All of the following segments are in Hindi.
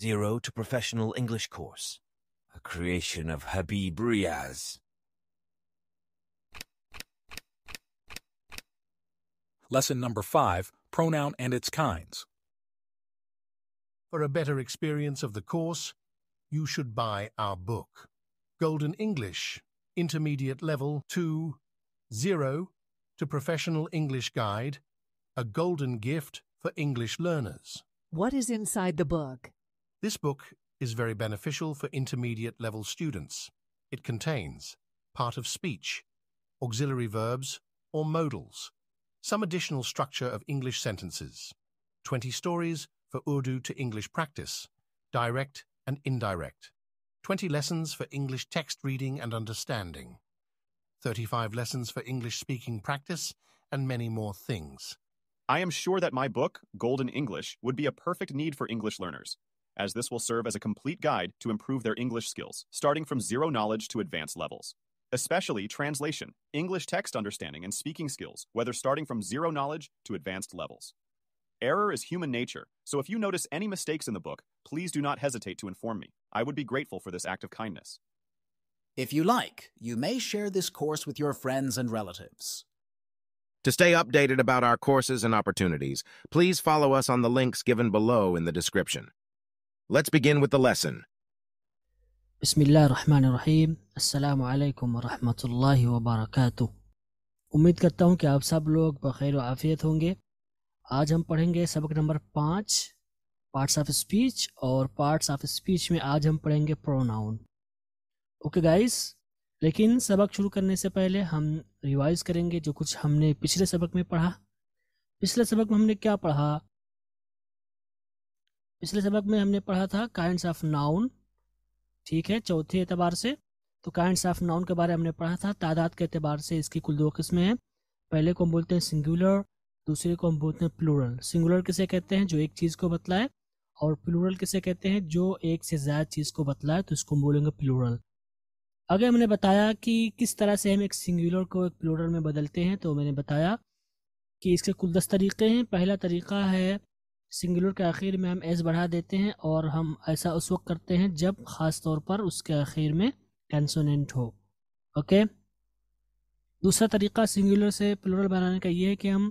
Zero to Professional English Course, a creation of Habib Riaz. Lesson number 5 Pronoun and its kinds. For a better experience of the course, you should buy our book, Golden English, Intermediate Level 2, 0 to Professional English Guide, a golden gift for English learners. What is inside the book? This book is very beneficial for intermediate level students. It contains part of speech, auxiliary verbs, or modals, some additional structure of English sentences, 20 stories for Urdu to English practice, direct and indirect, 20 lessons for English text reading and understanding, 35 lessons for English speaking practice, and many more things. I am sure that my book, Golden English, would be a perfect need for English learners as this will serve as a complete guide to improve their English skills, starting from zero knowledge to advanced levels. Especially translation, English text understanding, and speaking skills, whether starting from zero knowledge to advanced levels. Error is human nature, so if you notice any mistakes in the book, please do not hesitate to inform me. I would be grateful for this act of kindness. If you like, you may share this course with your friends and relatives. To stay updated about our courses and opportunities, please follow us on the links given below in the description. Let's begin with the lesson. بسم الله الرحمن الرحيم السلام عليكم ورحمة الله وبركاته उम्मीद करता हूँ कि आप सब लोग बखैर आफियत होंगे आज हम पढ़ेंगे सबक नंबर पाँच पार्ट्स ऑफ स्पीच और पार्ट्स ऑफ स्पीच में आज हम पढ़ेंगे प्रोनाउन ओके गाइस लेकिन सबक शुरू करने से पहले हम रिवाइज करेंगे जो कुछ हमने पिछले सबक में पढ़ा पिछले सबक में हमने क्या पढ़ा पिछले सबक में हमने पढ़ा था काइंड्स ऑफ नाउन ठीक है चौथे एतबार से तो काइंड्स ऑफ नाउन के बारे में हमने पढ़ा था तादाद के अतबार से इसकी कुल दो किस्में हैं पहले को हम बोलते हैं सिंगुलर दूसरे को हम बोलते हैं प्लूरल सिंगुलर किसे कहते हैं जो एक चीज़ को बतलाए और प्लूरल किसे कहते हैं जो एक से ज़्यादा चीज़ को बतलाए तो इसको हम बोलेंगे प्लूरल अगर हमने बताया कि किस तरह से हम एक सिंगुलर को एक प्लूरल में बदलते हैं तो मैंने बताया कि इसके कुल दस तरीक़े हैं पहला तरीका है सिंगुलर के आखिर में हम एस बढ़ा देते हैं और हम ऐसा उस वक्त करते हैं जब ख़ास तौर पर उसके आखिर में कंसोनेंट हो ओके दूसरा तरीका सिंगुलर से प्लूरल बनाने का ये है कि हम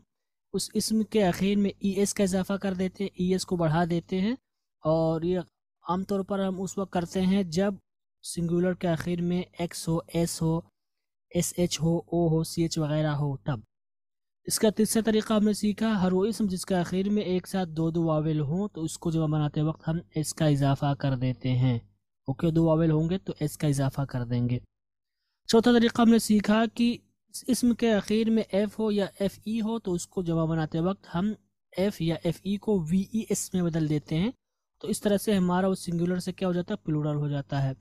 उस इसम के आखिर में ई e एस का इजाफा कर देते हैं ई e एस को बढ़ा देते हैं और ये आम तौर पर हम उस वक्त करते हैं जब सिंगुलर के आखिर में एक्स हो एस हो एस एच हो ओ हो सी एच वगैरह हो तब इसका तीसरा तरीका हमने सीखा हर वो इसम जिसका आखिर में एक साथ दो दो वावल हों तो उसको जब बनाते वक्त हम एस का इजाफा कर देते हैं ओके दो वावल होंगे तो एस का इजाफा कर देंगे चौथा तरीका हमने सीखा कि इस इसम के आखिर में एफ़ हो या एफ़ ई e हो तो उसको जवाब बनाते वक्त हम एफ़ या एफ़ ई e को वी ई एस में बदल देते हैं तो इस तरह से हमारा वो सिंगुलर से क्या हो जाता है प्लूरल हो जाता है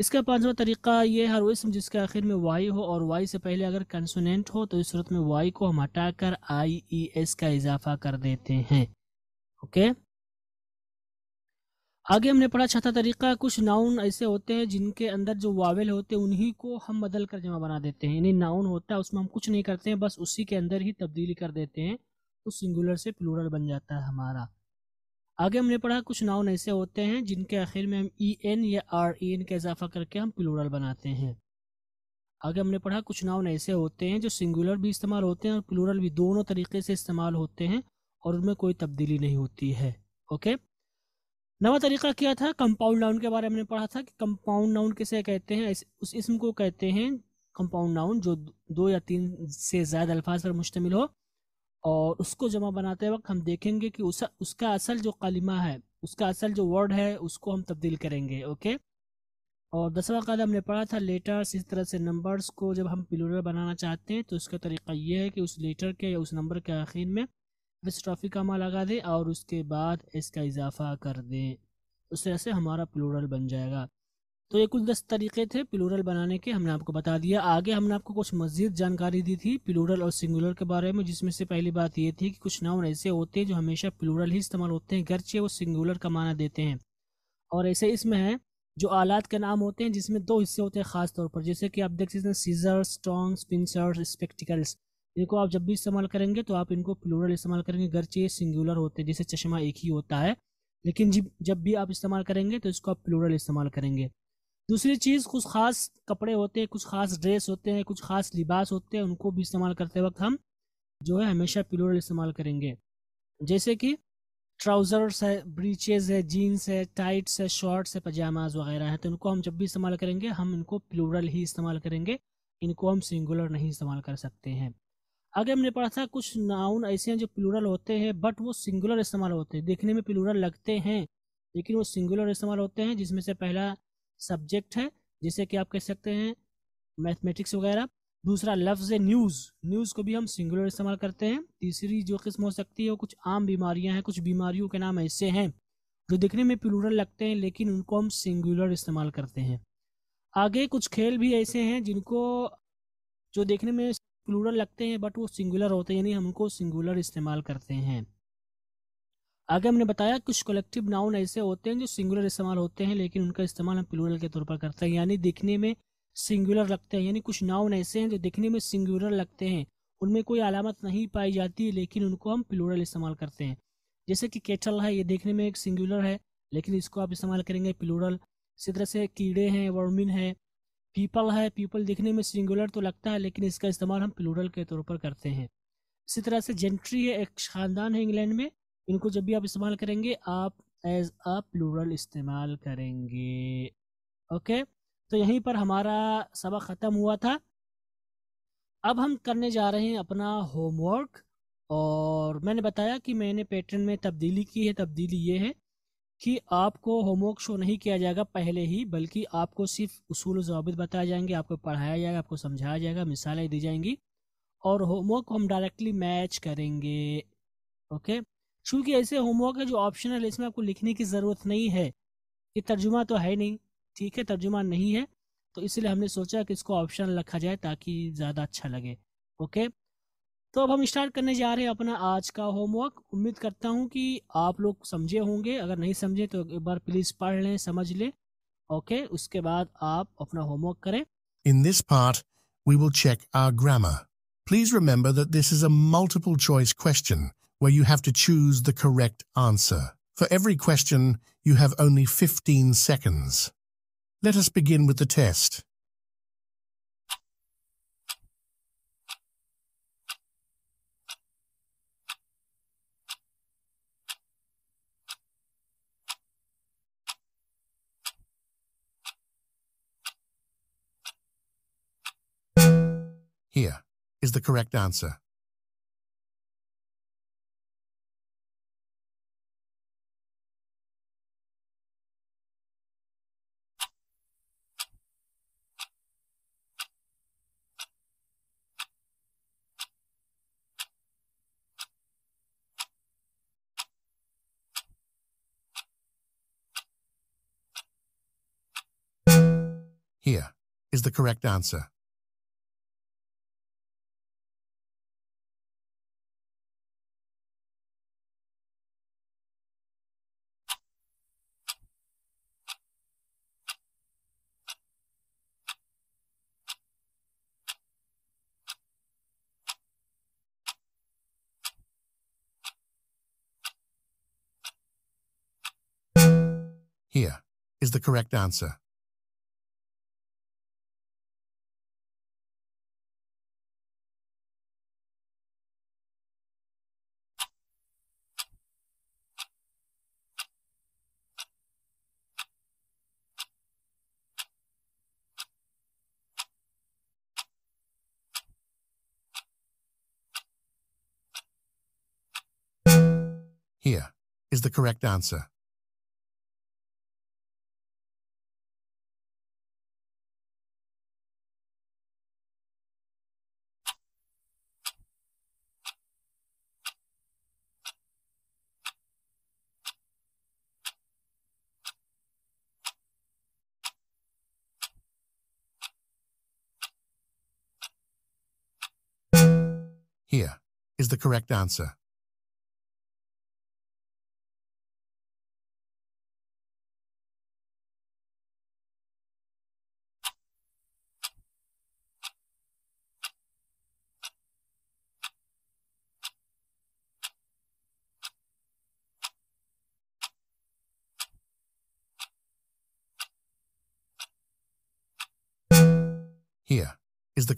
इसका पांचवा तरीका ये हर वो इसम जिसके आखिर में वाई हो और वाई से पहले अगर कंसोनेंट हो तो इस सूरत में वाई को हम हटाकर आई ई एस का इजाफा कर देते हैं ओके आगे हमने पढ़ा छठा तरीका कुछ नाउन ऐसे होते हैं जिनके अंदर जो वावेल होते हैं उन्हीं को हम बदल कर जमा बना देते हैं यानी नाउन होता है उसमें हम कुछ नहीं करते हैं बस उसी के अंदर ही तब्दीली कर देते हैं तो सिंगुलर से प्लूरल बन जाता है हमारा आगे हमने पढ़ा कुछ नाउन ऐसे होते हैं जिनके आखिर में हम ई e एन या आर ई एन का इजाफा करके हम प्लूरल बनाते हैं आगे हमने पढ़ा कुछ नाउन ऐसे होते हैं जो सिंगुलर भी इस्तेमाल होते हैं और प्लूरल भी दोनों तरीके से इस्तेमाल होते हैं और उनमें कोई तब्दीली नहीं होती है ओके नवा तरीका क्या था कंपाउंड नाउन के बारे में हमने पढ़ा था कि कंपाउंड नाउन किसे कहते हैं उस इसम को कहते हैं कंपाउंड नाउन जो दो या तीन से ज़्यादा अल्फाज पर मुश्तमिल हो और उसको जमा बनाते वक्त हम देखेंगे कि उस, उसका असल जो कलिमा है उसका असल जो वर्ड है उसको हम तब्दील करेंगे ओके और दसवा कदम हमने पढ़ा था लेटर्स इस तरह से नंबर्स को जब हम पिलुरल बनाना चाहते हैं तो उसका तरीका ये है कि उस लेटर के या उस नंबर के आखिर में ट्रॉफी का माँ लगा दें और उसके बाद इसका इजाफा कर दें उस तरह से हमारा प्लूरल बन जाएगा तो ये कुछ दस तरीके थे प्लूरल बनाने के हमने आपको बता दिया आगे हमने आपको कुछ मजीद जानकारी दी थी प्लूरल और सिंगुलर के बारे में जिसमें से पहली बात ये थी कि कुछ नाउन ऐसे होते हैं जो हमेशा प्लूरल ही इस्तेमाल होते हैं गर्चे वो सिंगुलर का माना देते हैं और ऐसे इसमें हैं जो आलात के नाम होते हैं जिसमें दो हिस्से होते हैं ख़ास तौर पर जैसे कि आप देख सकते हैं सीजर्स टोंग्स पिंसर्स स्पेक्टिकल्स इनको आप जब भी इस्तेमाल करेंगे तो आप इनको प्लूरल इस्तेमाल करेंगे गर्चे सिंगुलर होते हैं जैसे चश्मा एक ही होता है लेकिन जब जब भी आप इस्तेमाल करेंगे तो इसको आप प्लूरल इस्तेमाल करेंगे दूसरी चीज़ कुछ ख़ास कपड़े होते हैं कुछ ख़ास ड्रेस होते हैं कुछ ख़ास लिबास होते हैं उनको भी इस्तेमाल करते वक्त हम जो है हमेशा प्लूरल इस्तेमाल करेंगे जैसे कि ट्राउज़र्स है ब्रीचेज है जीन्स है टाइट्स है शॉर्ट्स है पजामाज वगैरह हैं तो उनको हम जब भी इस्तेमाल करेंगे हम इनको प्लूरल ही इस्तेमाल करेंगे इनको हम सिंगुलर नहीं इस्तेमाल कर सकते हैं आगे हमने पढ़ा था कुछ नाउन ऐसे हैं जो प्लूरल होते हैं बट वो सिंगुलर इस्तेमाल होते हैं देखने में प्लूरल लगते हैं लेकिन वो सिंगुलर इस्तेमाल होते हैं जिसमें से पहला सब्जेक्ट है जिसे कि आप कह सकते हैं मैथमेटिक्स वगैरह दूसरा लफ्ज़ है न्यूज़ न्यूज़ को भी हम सिंगुलर इस्तेमाल करते हैं तीसरी जो किस्म हो सकती है वो कुछ आम बीमारियां हैं कुछ बीमारियों के नाम ऐसे हैं जो दिखने में प्लूरल लगते हैं लेकिन उनको हम सिंगुलर इस्तेमाल करते हैं आगे कुछ खेल भी ऐसे हैं जिनको जो देखने में प्लूरल लगते हैं बट वो सिंगुलर होते हैं यानी हम उनको सिंगुलर इस्तेमाल करते हैं आगे हमने बताया कुछ कलेक्टिव नाउन ऐसे होते हैं जो सिंगुलर इस्तेमाल होते हैं लेकिन उनका इस्तेमाल हम प्लूरल के तौर पर करते हैं यानी दिखने में सिंगुलर लगते हैं यानी कुछ नाउन ऐसे हैं जो दिखने में सिंगुलर लगते हैं उनमें कोई अलामत नहीं पाई जाती है लेकिन उनको हम प्लूरल इस्तेमाल करते हैं जैसे कि केटल है ये देखने में एक सिंगुलर है लेकिन इसको आप इस्तेमाल करेंगे प्लूरल इसी तरह से कीड़े हैं वर्मिन है पीपल है पीपल दिखने में सिंगुलर तो लगता है लेकिन इसका इस्तेमाल हम प्लूरल के तौर पर करते हैं इसी तरह से जेंट्री है एक खानदान है इंग्लैंड में इनको जब भी आप इस्तेमाल करेंगे आप एज अ प्लूरल इस्तेमाल करेंगे ओके तो यहीं पर हमारा सबक ख़त्म हुआ था अब हम करने जा रहे हैं अपना होमवर्क और मैंने बताया कि मैंने पैटर्न में तब्दीली की है तब्दीली ये है कि आपको होमवर्क शो नहीं किया जाएगा पहले ही बल्कि आपको सिर्फ उसूल जवाबित बताए जाएंगे आपको पढ़ाया जाएगा आपको समझाया जाएगा मिसालें दी जाएंगी और होमवर्क को हम डायरेक्टली मैच करेंगे ओके चूँकि ऐसे होमवर्क है जो ऑप्शनल है इसमें आपको लिखने की ज़रूरत नहीं है ये तर्जुमा तो है नहीं ठीक है तर्जुमा नहीं है तो इसलिए हमने सोचा कि इसको ऑप्शन रखा जाए ताकि ज़्यादा अच्छा लगे ओके तो अब हम स्टार्ट करने जा रहे हैं अपना आज का होमवर्क उम्मीद करता हूँ कि आप लोग समझे होंगे अगर नहीं समझे तो एक बार प्लीज़ पढ़ लें समझ लें ओके उसके बाद आप अपना होमवर्क करें in this part we will check our grammar please remember that this is a multiple choice question where you have to choose the correct answer. For every question, you have only 15 seconds. Let us begin with the test. Here is the correct answer. Here is the correct answer. Here is the correct answer. correct answer. Here is the correct answer.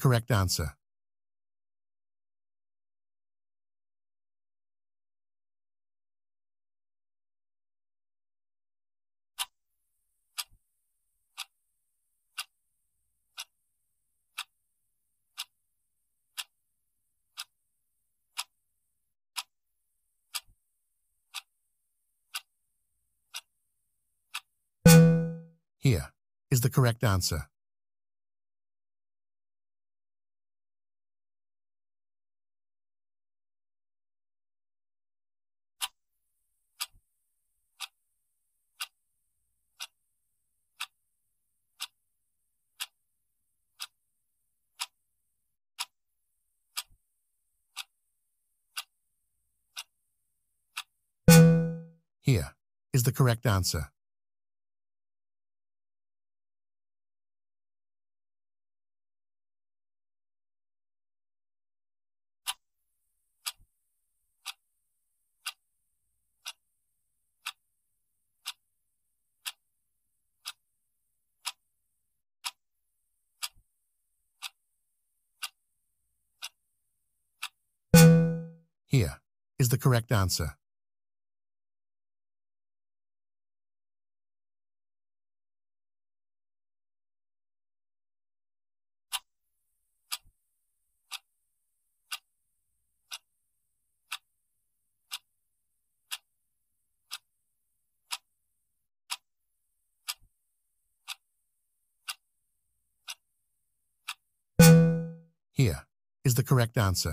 correct answer. Here is the correct answer. correct answer. Here is the correct answer. correct answer.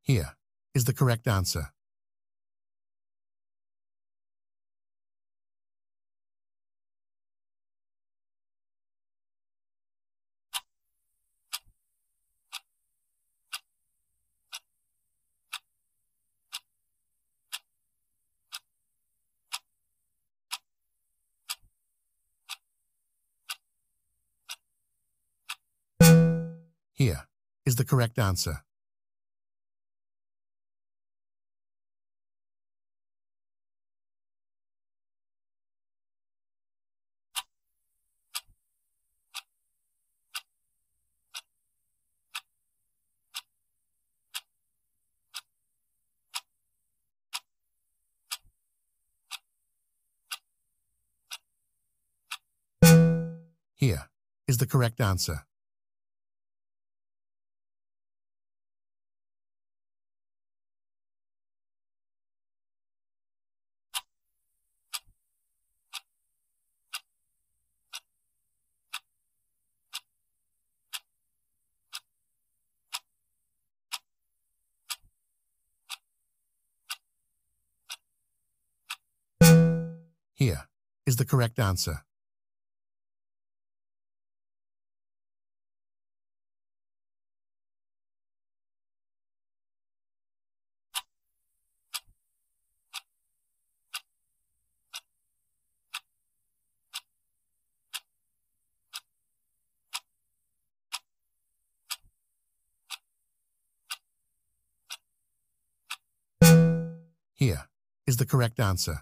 Here is the correct answer. correct answer. Here is the correct answer. correct answer. Here is the correct answer.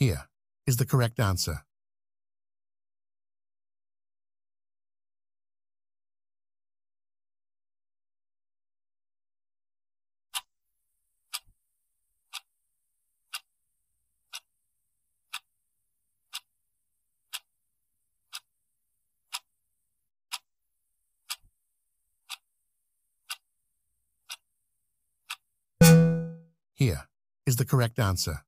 Here is the correct answer. Here is the correct answer.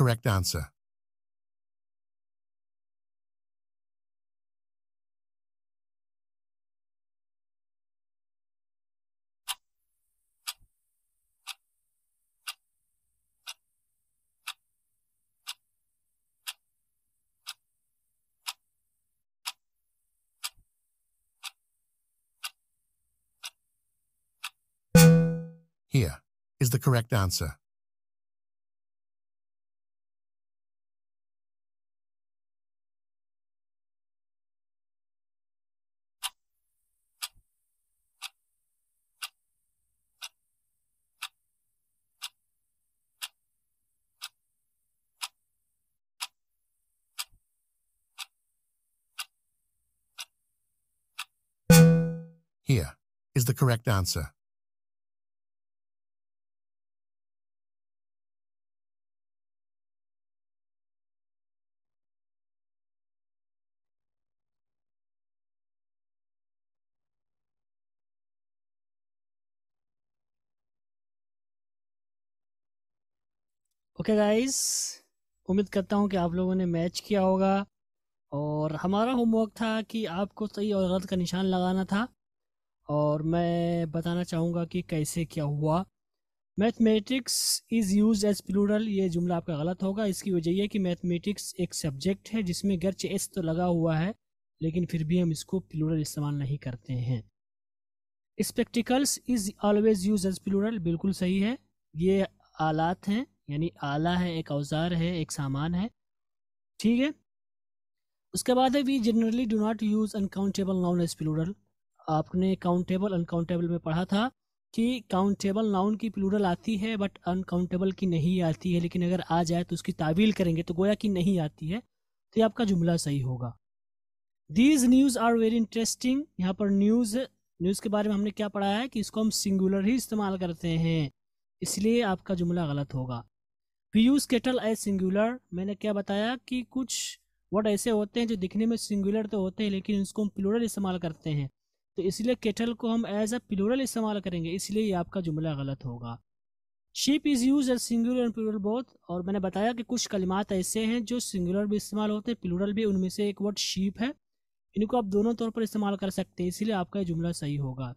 correct answer. Here is the correct answer. Here is the correct answer. Okay okay guys उम्मीद करता हूँ कि आप लोगों ने मैच किया होगा और हमारा होमवर्क था कि आपको सही और गलत का निशान लगाना था और मैं बताना चाहूँगा कि कैसे क्या हुआ mathematics is use as plural ये जुमला आपका गलत होगा इसकी वजह यह कि मैथमेटिक्स एक सब्जेक्ट है जिसमें गर्च एस तो लगा हुआ है लेकिन फिर भी हम इसको प्लूरल इस्तेमाल नहीं करते हैं spectacles is always use as plural बिल्कुल सही है ये आलात हैं यानी आला है एक औजार है एक सामान है ठीक है उसके बाद है we generally do not use uncountable noun as plural आपने काउंटेबल अनकाउंटेबल में पढ़ा था कि काउंटेबल नाउन की प्लूरल आती है बट अनकाउंटेबल की नहीं आती है लेकिन अगर आ जाए तो उसकी तावील करेंगे तो गोया की नहीं आती है तो ये आपका जुमला सही होगा these news are very interesting यहाँ पर न्यूज़ न्यूज़ के बारे में हमने क्या पढ़ा है कि इसको हम सिंगुलर ही इस्तेमाल करते हैं इसलिए आपका जुमला गलत होगा we use cattle as singular मैंने क्या बताया कि कुछ वर्ड ऐसे होते हैं जो दिखने में सिंगुलर तो होते हैं लेकिन इसको हम प्लूरल इस्तेमाल करते हैं तो इसलिए केटल को हम एज अ प्लूरल इस्तेमाल करेंगे इसलिए ये आपका जुमला गलत होगा sheep is use as singular and plural both और मैंने बताया कि कुछ कलिमात ऐसे हैं जो सिंगुलर भी इस्तेमाल होते हैं प्लूरल भी उनमें से एक वर्ड शीप है इनको आप दोनों तौर पर इस्तेमाल कर सकते हैं इसीलिए आपका जुमला सही होगा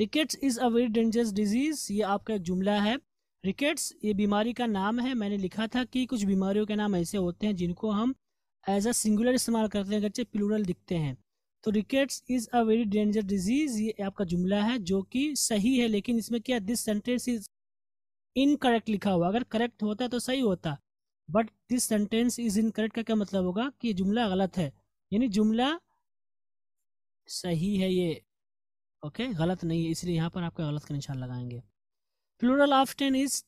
rickets is a very dangerous disease ये आपका एक जुमला है रिकेट्स ये बीमारी का नाम है मैंने लिखा था कि कुछ बीमारियों के नाम ऐसे होते हैं जिनको हम एज अ सिंगुलर इस्तेमाल करते हैं अगरचे प्लूरल दिखते हैं तो rickets is a very danger disease ये आपका जुमला है जो कि सही है लेकिन इसमें क्या दिस सेंटेंस इज़ इनकरेक्ट लिखा हुआ अगर करेक्ट होता तो सही होता but this sentence is incorrect का क्या मतलब होगा कि जुमला गलत है यानी जुमला सही है ये ओके okay? गलत नहीं है इसलिए यहाँ पर आपका गलत का निशान लगाएंगे plural of ten is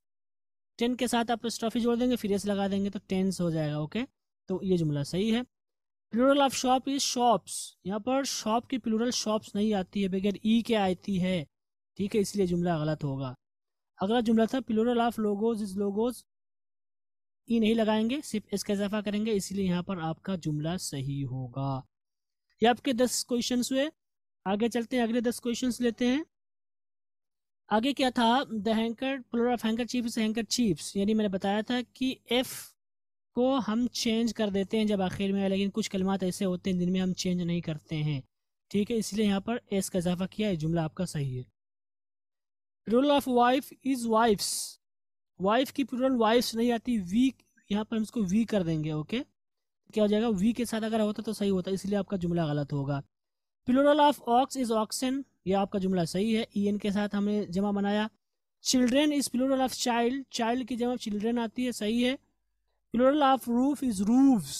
ten के साथ आप स्ट्रॉफी जोड़ देंगे फिर एस लगा देंगे तो टेंस हो जाएगा ओके okay? तो ये जुमला सही है plural of shop is shops यहाँ पर शॉप की प्लूरल शॉप्स नहीं आती है बगैर ई e के आती है ठीक है इसलिए जुमला गलत होगा अगला जुमला था plural of logos is logos E नहीं लगाएंगे सिर्फ इसका इजाफा करेंगे इसलिए यहाँ पर आपका जुमला सही होगा ये आपके दस क्वेश्चन हुए आगे चलते हैं अगले दस क्वेश्चन लेते हैं आगे क्या था the handkerchief plural of handkerchief is handkerchiefs यानी मैंने बताया था कि एफ को हम चेंज कर देते हैं जब आखिर में लेकिन कुछ कलमात ऐसे होते हैं जिनमें हम चेंज नहीं करते हैं ठीक है इसलिए यहाँ पर एस का इजाफा किया है जुमला आपका सही है rule of wife is wifes wife की प्लूरल वाइफ्स नहीं आती वी यहाँ पर हम इसको वी कर देंगे ओके क्या हो जाएगा वी के साथ अगर होता तो सही होता इसलिए आपका जुमला गलत होगा plural of ox is oxen ये आपका जुमला सही है ई e एन के साथ हमने जमा बनाया children is plural of child child की जमा चिल्ड्रेन आती है सही है plural of roof is roofs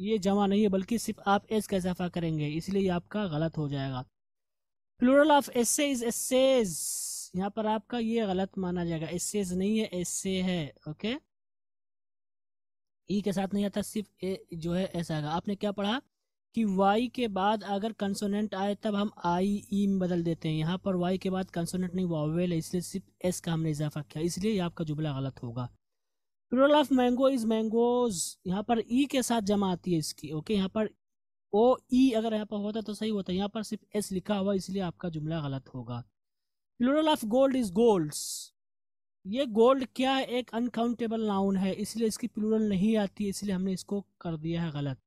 ये जमा नहीं है बल्कि सिर्फ आप एस का इजाफा करेंगे इसलिए आपका गलत हो जाएगा plural of age is ages यहाँ पर आपका ये गलत माना जाएगा एसेज नहीं है एसे है ओके ई e के साथ नहीं आता सिर्फ ए जो है ऐसा आएगा आपने क्या पढ़ा कि वाई के बाद अगर कंसोनेंट आए तब हम आई ई e में बदल देते हैं यहाँ पर वाई के बाद कंसोनेंट नहीं वावेल है इसलिए सिर्फ एस का हमने इजाफा किया इसलिए आपका जुमला गलत होगा plural of mango is mangoes यहाँ पर ई e के साथ जमा आती है इसकी ओके यहाँ पर ओ ई e अगर यहाँ पर होता तो सही होता है यहाँ पर सिर्फ एस लिखा हुआ इसलिए आपका जुमला गलत होगा plural of gold is golds ये गोल्ड क्या है एक अनकाउंटेबल नाउन है इसलिए इसकी प्लूरल नहीं आती इसलिए हमने इसको कर दिया है गलत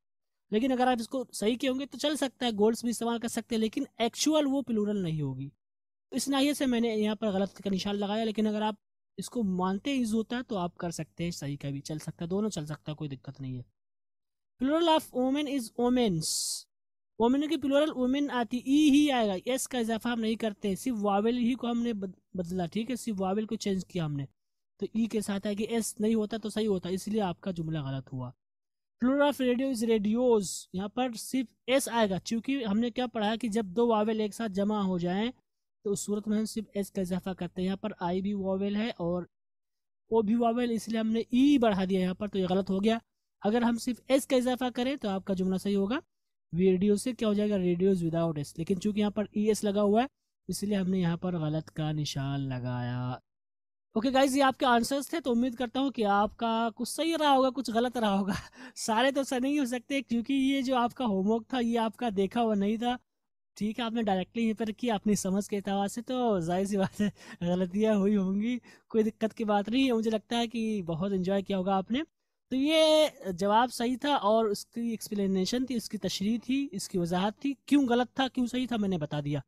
लेकिन अगर आप इसको सही के होंगे तो चल सकता है गोल्ड्स भी इस्तेमाल कर सकते हैं लेकिन एक्चुअल वो प्लूरल नहीं होगी इस नाहिए से मैंने यहाँ पर गलत का निशान लगाया लेकिन अगर आप इसको मानते यूज होता है तो आप कर सकते हैं सही का भी चल सकता है दोनों चल सकता है कोई दिक्कत नहीं है plural of woman is womens woman की प्लोरल वोमेन आती ई e ही आएगा एस का इजाफा हम नहीं करते हैं सिर्फ वावेल ही को हमने बदला ठीक है सिर्फ वावेल को चेंज किया हमने तो ई e के साथ आएगी एस नहीं होता तो सही होता इसलिए आपका जुमला गलत हुआ plural of radio is radios यहाँ पर सिर्फ एस आएगा क्योंकि हमने क्या पढ़ा कि जब दो वावेल एक साथ जमा हो जाएं तो उस सूरत में हम सिर्फ एस का इजाफा करते हैं यहाँ पर आई भी वावेल है और ओ भी वावेल इसलिए हमने ई बढ़ा दिया यहाँ पर तो ये गलत हो गया अगर हम सिर्फ एस का इजाफा करें तो आपका जुमला सही होगा वीडियो से क्या हो जाएगा रेडियोज विदाउट एस लेकिन चूंकि यहाँ पर ई एस लगा हुआ है इसलिए हमने यहाँ पर गलत का निशान लगाया ओके गाइज ये आपके आंसर्स थे तो उम्मीद करता हूँ कि आपका कुछ सही रहा होगा कुछ गलत रहा होगा सारे तो सही नहीं हो सकते क्योंकि ये जो आपका होमवर्क था ये आपका देखा हुआ नहीं था ठीक है आपने डायरेक्टली यहीं पर किया अपनी समझ के हिसाब से तो जाहिर सी बात है गलतियाँ हुई होंगी कोई दिक्कत की बात नहीं है मुझे लगता है कि बहुत इन्जॉय किया होगा आपने तो ये जवाब सही था और उसकी एक्सप्लेनेशन थी उसकी तशरी थी इसकी वजाहत थी क्यों गलत था क्यों सही था मैंने बता दिया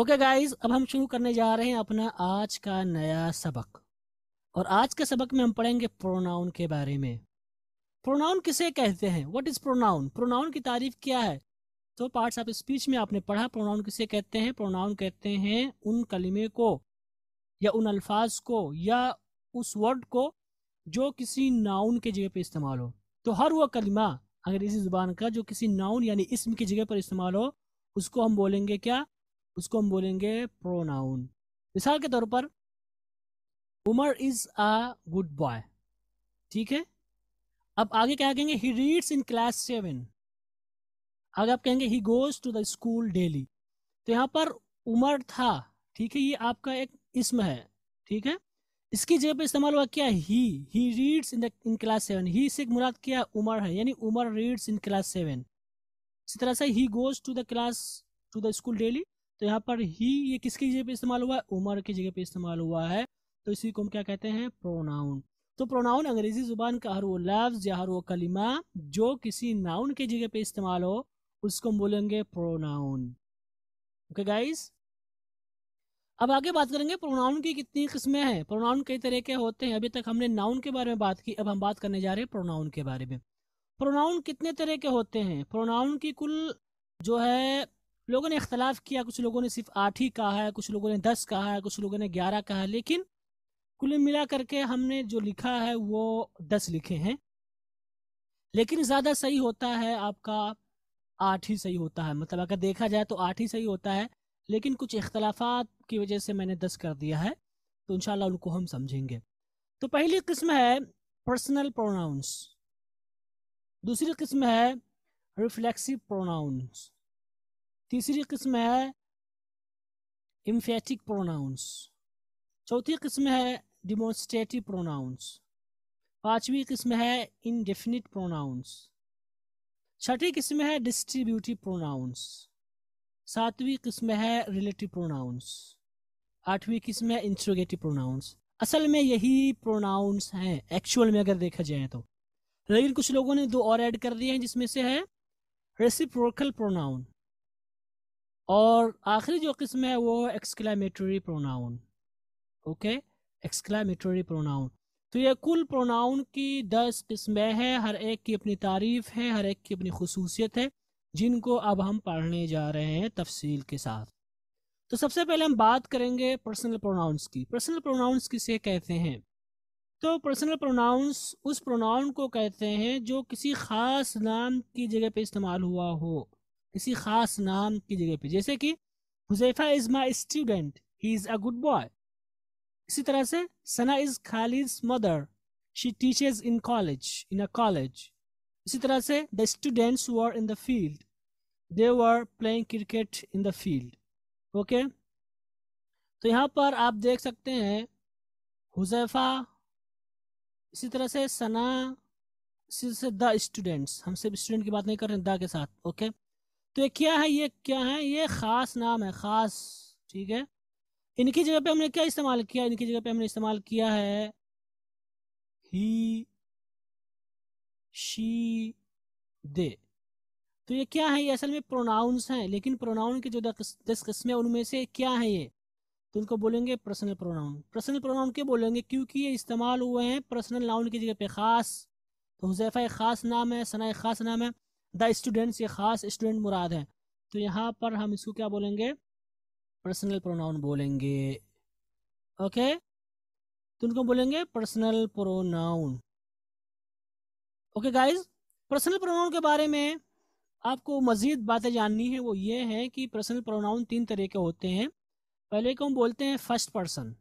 ओके गाइज गाइस अब हम शुरू करने जा रहे हैं अपना आज का नया सबक और आज के सबक में हम पढ़ेंगे प्रोनाउन के बारे में प्रोनाउन किसे कहते हैं व्हाट इज़ प्रोनाउन प्रोनाउन की तारीफ क्या है तो पार्ट्स ऑफ स्पीच में आपने पढ़ा प्रोनाउन किसे कहते हैं प्रोनाउन कहते हैं उन कलिमे को या उन अल्फाज को या उस वर्ड को जो किसी नाउन के जगह पर इस्तेमाल हो तो हर वह कलिमा अंग्रेजी ज़ुबान का जो किसी नाउन यानी इसम की जगह पर इस्तेमाल हो उसको हम बोलेंगे क्या उसको हम बोलेंगे प्रोनाउन मिसाल के तौर पर Umar is a good boy ठीक है अब आगे क्या कहेंगे he reads in class seven अगर आप कहेंगे he goes to the school daily तो यहाँ पर उमर था ठीक है ये आपका एक इसम है ठीक है इसकी जगह पर इस्तेमाल हुआ क्या he he reads in the in class seven he से मुराद क्या उमर है यानी Umar reads in class seven इसी तरह से he goes to the class to the school daily तो यहाँ पर ही ये किसकी जगह पे इस्तेमाल हुआ है उमर की जगह पे इस्तेमाल हुआ है तो इसी को हम क्या कहते हैं प्रोनाउन तो प्रोनाउन अंग्रेजी जुबान का हर वो लफ्ज या हर वो कलिमा जो किसी नाउन के जगह पे इस्तेमाल हो उसको हम बोलेंगे प्रोनाउन ओके गाइस अब आगे बात करेंगे प्रोनाउन की कितनी किस्में हैं प्रोनाउन कई तरह के होते हैं अभी तक हमने नाउन के बारे में बात की अब हम बात करने जा रहे हैं प्रोनाउन के बारे में प्रोनाउन कितने तरह के होते हैं प्रोनाउन की कुल जो है लोगों ने इख्तलाफ किया कुछ लोगों ने सिर्फ आठ ही कहा है कुछ लोगों ने दस कहा है कुछ लोगों ने ग्यारह कहा है लेकिन कुल मिला करके हमने जो लिखा है वो दस लिखे हैं लेकिन ज़्यादा सही होता है आपका आठ ही सही होता है मतलब अगर देखा जाए तो आठ ही सही होता है लेकिन कुछ इख्तलाफात की वजह से मैंने दस कर दिया है तो इन उनको हम समझेंगे तो पहली किस्म है पर्सनल प्रोनाउंस दूसरी किस्म है रिफ्लेक्सिव प्रोनाउंस तीसरी किस्म है इम्फेटिक प्रोनाउंस चौथी किस्म है डिमोन्स्ट्रेटिव प्रोनाउंस पांचवी किस्म है इनडेफिनिट प्रोनाउंस छठी किस्म है डिस्ट्रीब्यूटिव प्रोनाउंस सातवीं किस्म है रिलेटिव प्रोनाउंस आठवीं किस्म है इंट्रोगेटिव प्रोनाउंस असल में यही प्रोनाउंस हैं एक्चुअल में अगर देखा जाए तो लेकिन कुछ लोगों ने दो और ऐड कर दिए हैं जिसमें से है रेसिप्रोकल प्रोनाउन और आखिरी जो किस्म है वो exclamatory pronoun okay exclamatory pronoun तो ये कुल प्रोनाउन की दस किस्में हैं हर एक की अपनी तारीफ है हर एक की अपनी खसूसियत है जिनको अब हम पढ़ने जा रहे हैं तफसील के साथ तो सबसे पहले हम बात करेंगे पर्सनल प्रोनाउंस की पर्सनल प्रोनाउंस किसे कहते हैं तो पर्सनल प्रोनाउंस उस प्रोनाउन को कहते हैं जो किसी ख़ास नाम की जगह पे इस्तेमाल हुआ हो किसी ख़ास नाम की जगह पे जैसे कि Huzaifa is my student he is a good boy इसी तरह से Sana is Khalid's mother she teaches in college in a college इसी तरह से the students were in the field they were playing cricket in the field okay तो यहाँ पर आप देख सकते हैं हुजैफा इसी तरह से सना इसी से द स्टूडेंट्स हम सिर्फ स्टूडेंट की बात नहीं कर रहे हैं द के साथ ओके तो ये क्या है ये क्या है ये ख़ास नाम है ख़ास ठीक है इनकी जगह पे हमने क्या इस्तेमाल किया इनकी जगह पे हमने इस्तेमाल किया है ही शी दे तो ये क्या है ये असल में प्रोनाउंस हैं लेकिन प्रोनाउन की जो दस किस्में उनमें से क्या है ये तो इनको बोलेंगे पर्सनल प्रोनाउन पर्सनल प्रोनाउन क्यों बोलेंगे क्योंकि ये इस्तेमाल हुए हैं पर्सनल नाउन की जगह पे ख़ास तो हुजैफ़ा एक ख़ास नाम है सना एक ख़ास नाम है द स्टूडेंट्स ये ख़ास स्टूडेंट मुराद है तो यहाँ पर हम इसको क्या बोलेंगे पर्सनल प्रोनाउन बोलेंगे ओके तो उनको बोलेंगे personal pronoun okay guys personal pronoun के बारे में आपको मज़ीद बातें जाननी है वो ये है कि पर्सनल प्रोनाउन तीन तरह के होते हैं पहले को हम बोलते हैं फर्स्ट पर्सन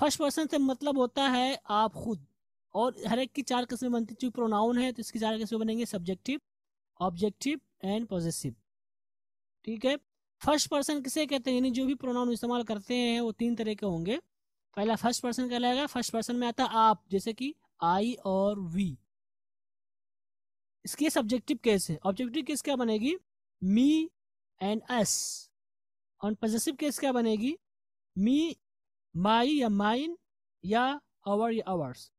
फर्स्ट पर्सन से मतलब होता है आप खुद और हर एक की चार किस्में बनती चूँकि प्रोनाउन है तो इसकी चार किस्में बनेंगे सब्जेक्टिव ऑब्जेक्टिव एंड पॉजिटिव ठीक है फर्स्ट पर्सन किसे कहते हैं यानी जो भी प्रोनाउन इस्तेमाल करते हैं वो तीन तरह के होंगे पहला फर्स्ट पर्सन कहलाएगा फर्स्ट पर्सन में आता है आप जैसे कि आई और वी इसके सब्जेक्टिव केस है ऑब्जेक्टिव केस क्या बनेगी मी एंड एस और पजेसिव केस क्या बनेगी मी माई या माइन या आवर या आवर्स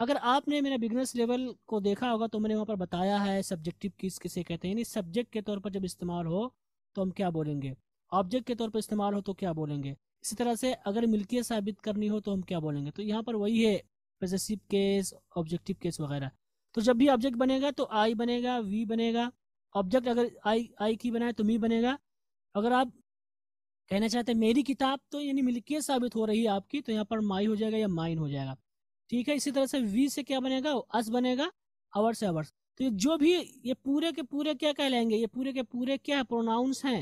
अगर आपने मेरा बिजनेस लेवल को देखा होगा तो मैंने वहाँ पर बताया है सब्जेक्टिव किस किसे कहते हैं यानी सब्जेक्ट के तौर पर जब इस्तेमाल हो तो हम क्या बोलेंगे ऑब्जेक्ट के तौर पर इस्तेमाल हो तो क्या बोलेंगे इसी तरह से अगर मिल्कियत साबित करनी हो तो हम क्या बोलेंगे तो यहाँ पर वही है पजेसिव केस ऑब्जेक्टिव केस वगैरह तो जब भी ऑब्जेक्ट बनेगा तो आई बनेगा वी बनेगा ऑब्जेक्ट अगर आई आई की बनाए तो मी बनेगा अगर आप कहना चाहते हैं मेरी किताब तो यानी मिल्कियत साबित हो रही है आपकी तो यहाँ पर माई हो जाएगा या माइन हो जाएगा ठीक है इसी तरह से वी से क्या बनेगा अस बनेगा अवर्स अवर्स तो ये जो भी ये पूरे के पूरे क्या कहलाएंगे ये पूरे के पूरे क्या प्रोनाउंस हैं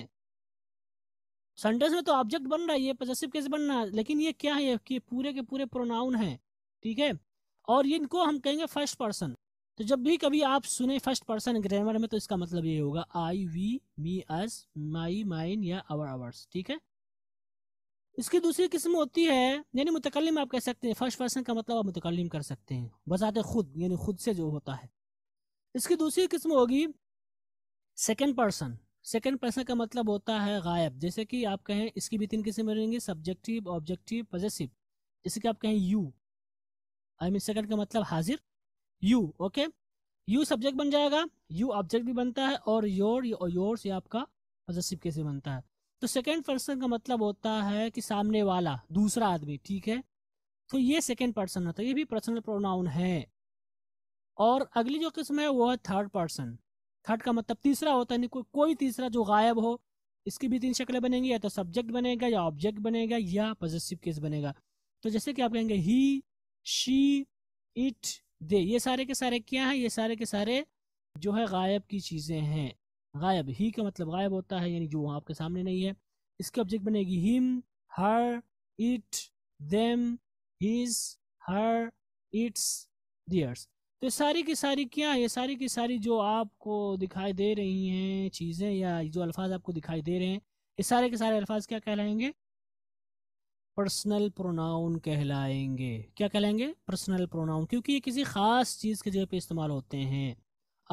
सेंटेंस में तो ऑब्जेक्ट बन रहा है ये पजेसिव कैसे बन रहा है लेकिन ये क्या है कि पूरे के पूरे प्रोनाउन है ठीक है और इनको हम कहेंगे फर्स्ट पर्सन तो जब भी कभी आप सुने फर्स्ट पर्सन ग्रामर में तो इसका मतलब ये होगा I we me us my mine या आवर आवर्स ठीक है इसकी दूसरी किस्म होती है यानी मुतकलम आप कह सकते हैं फर्स्ट पर्सन का मतलब आप मुतकलम कर सकते हैं बजाते खुद यानी खुद से जो होता है इसकी दूसरी किस्म होगी सेकेंड पर्सन सेकेंड पर्सन का मतलब होता है गायब जैसे कि आप कहें इसकी भी तीन किस्में रहेंगी सब्जेक्टिव ऑब्जेक्टिव पजेसिव जैसे कि आप कहें यू आई मीन सेकेंड का मतलब हाजिर यू ओके यू सब्जेक्ट बन जाएगा यू ऑब्जेक्ट भी बनता है और योर और योर्स आपका पजेसिव कैसे बनता है तो सेकेंड पर्सन का मतलब होता है कि सामने वाला दूसरा आदमी ठीक है तो ये सेकेंड पर्सन होता है ये भी पर्सनल प्रोनाउन है और अगली जो किस्म है वो है थर्ड पर्सन थर्ड का मतलब तीसरा होता है को, कोई तीसरा जो गायब हो इसकी भी तीन शक्लें बनेंगी या तो सब्जेक्ट बनेगा या ऑब्जेक्ट बनेगा या पॉजिटिव केस बनेगा तो जैसे कि आप कहेंगे ही शी इट दे ये सारे के सारे क्या हैं ये सारे के सारे जो है गायब की चीज़ें हैं गायब ही का मतलब गायब होता है यानी जो आपके सामने नहीं है इसके ऑब्जेक्ट बनेगी him her it them his her its theirs तो सारी की सारी क्या ये सारी की सारी जो आपको दिखाई दे रही हैं चीज़ें या जो अल्फाज आपको दिखाई दे रहे हैं ये सारे के सारे अल्फाज क्या कहलाएंगे पर्सनल प्रोनाउन कहलाएंगे क्या कहलाएंगे पर्सनल प्रोनाउन क्योंकि ये किसी ख़ास चीज़ के जगह पे इस्तेमाल होते हैं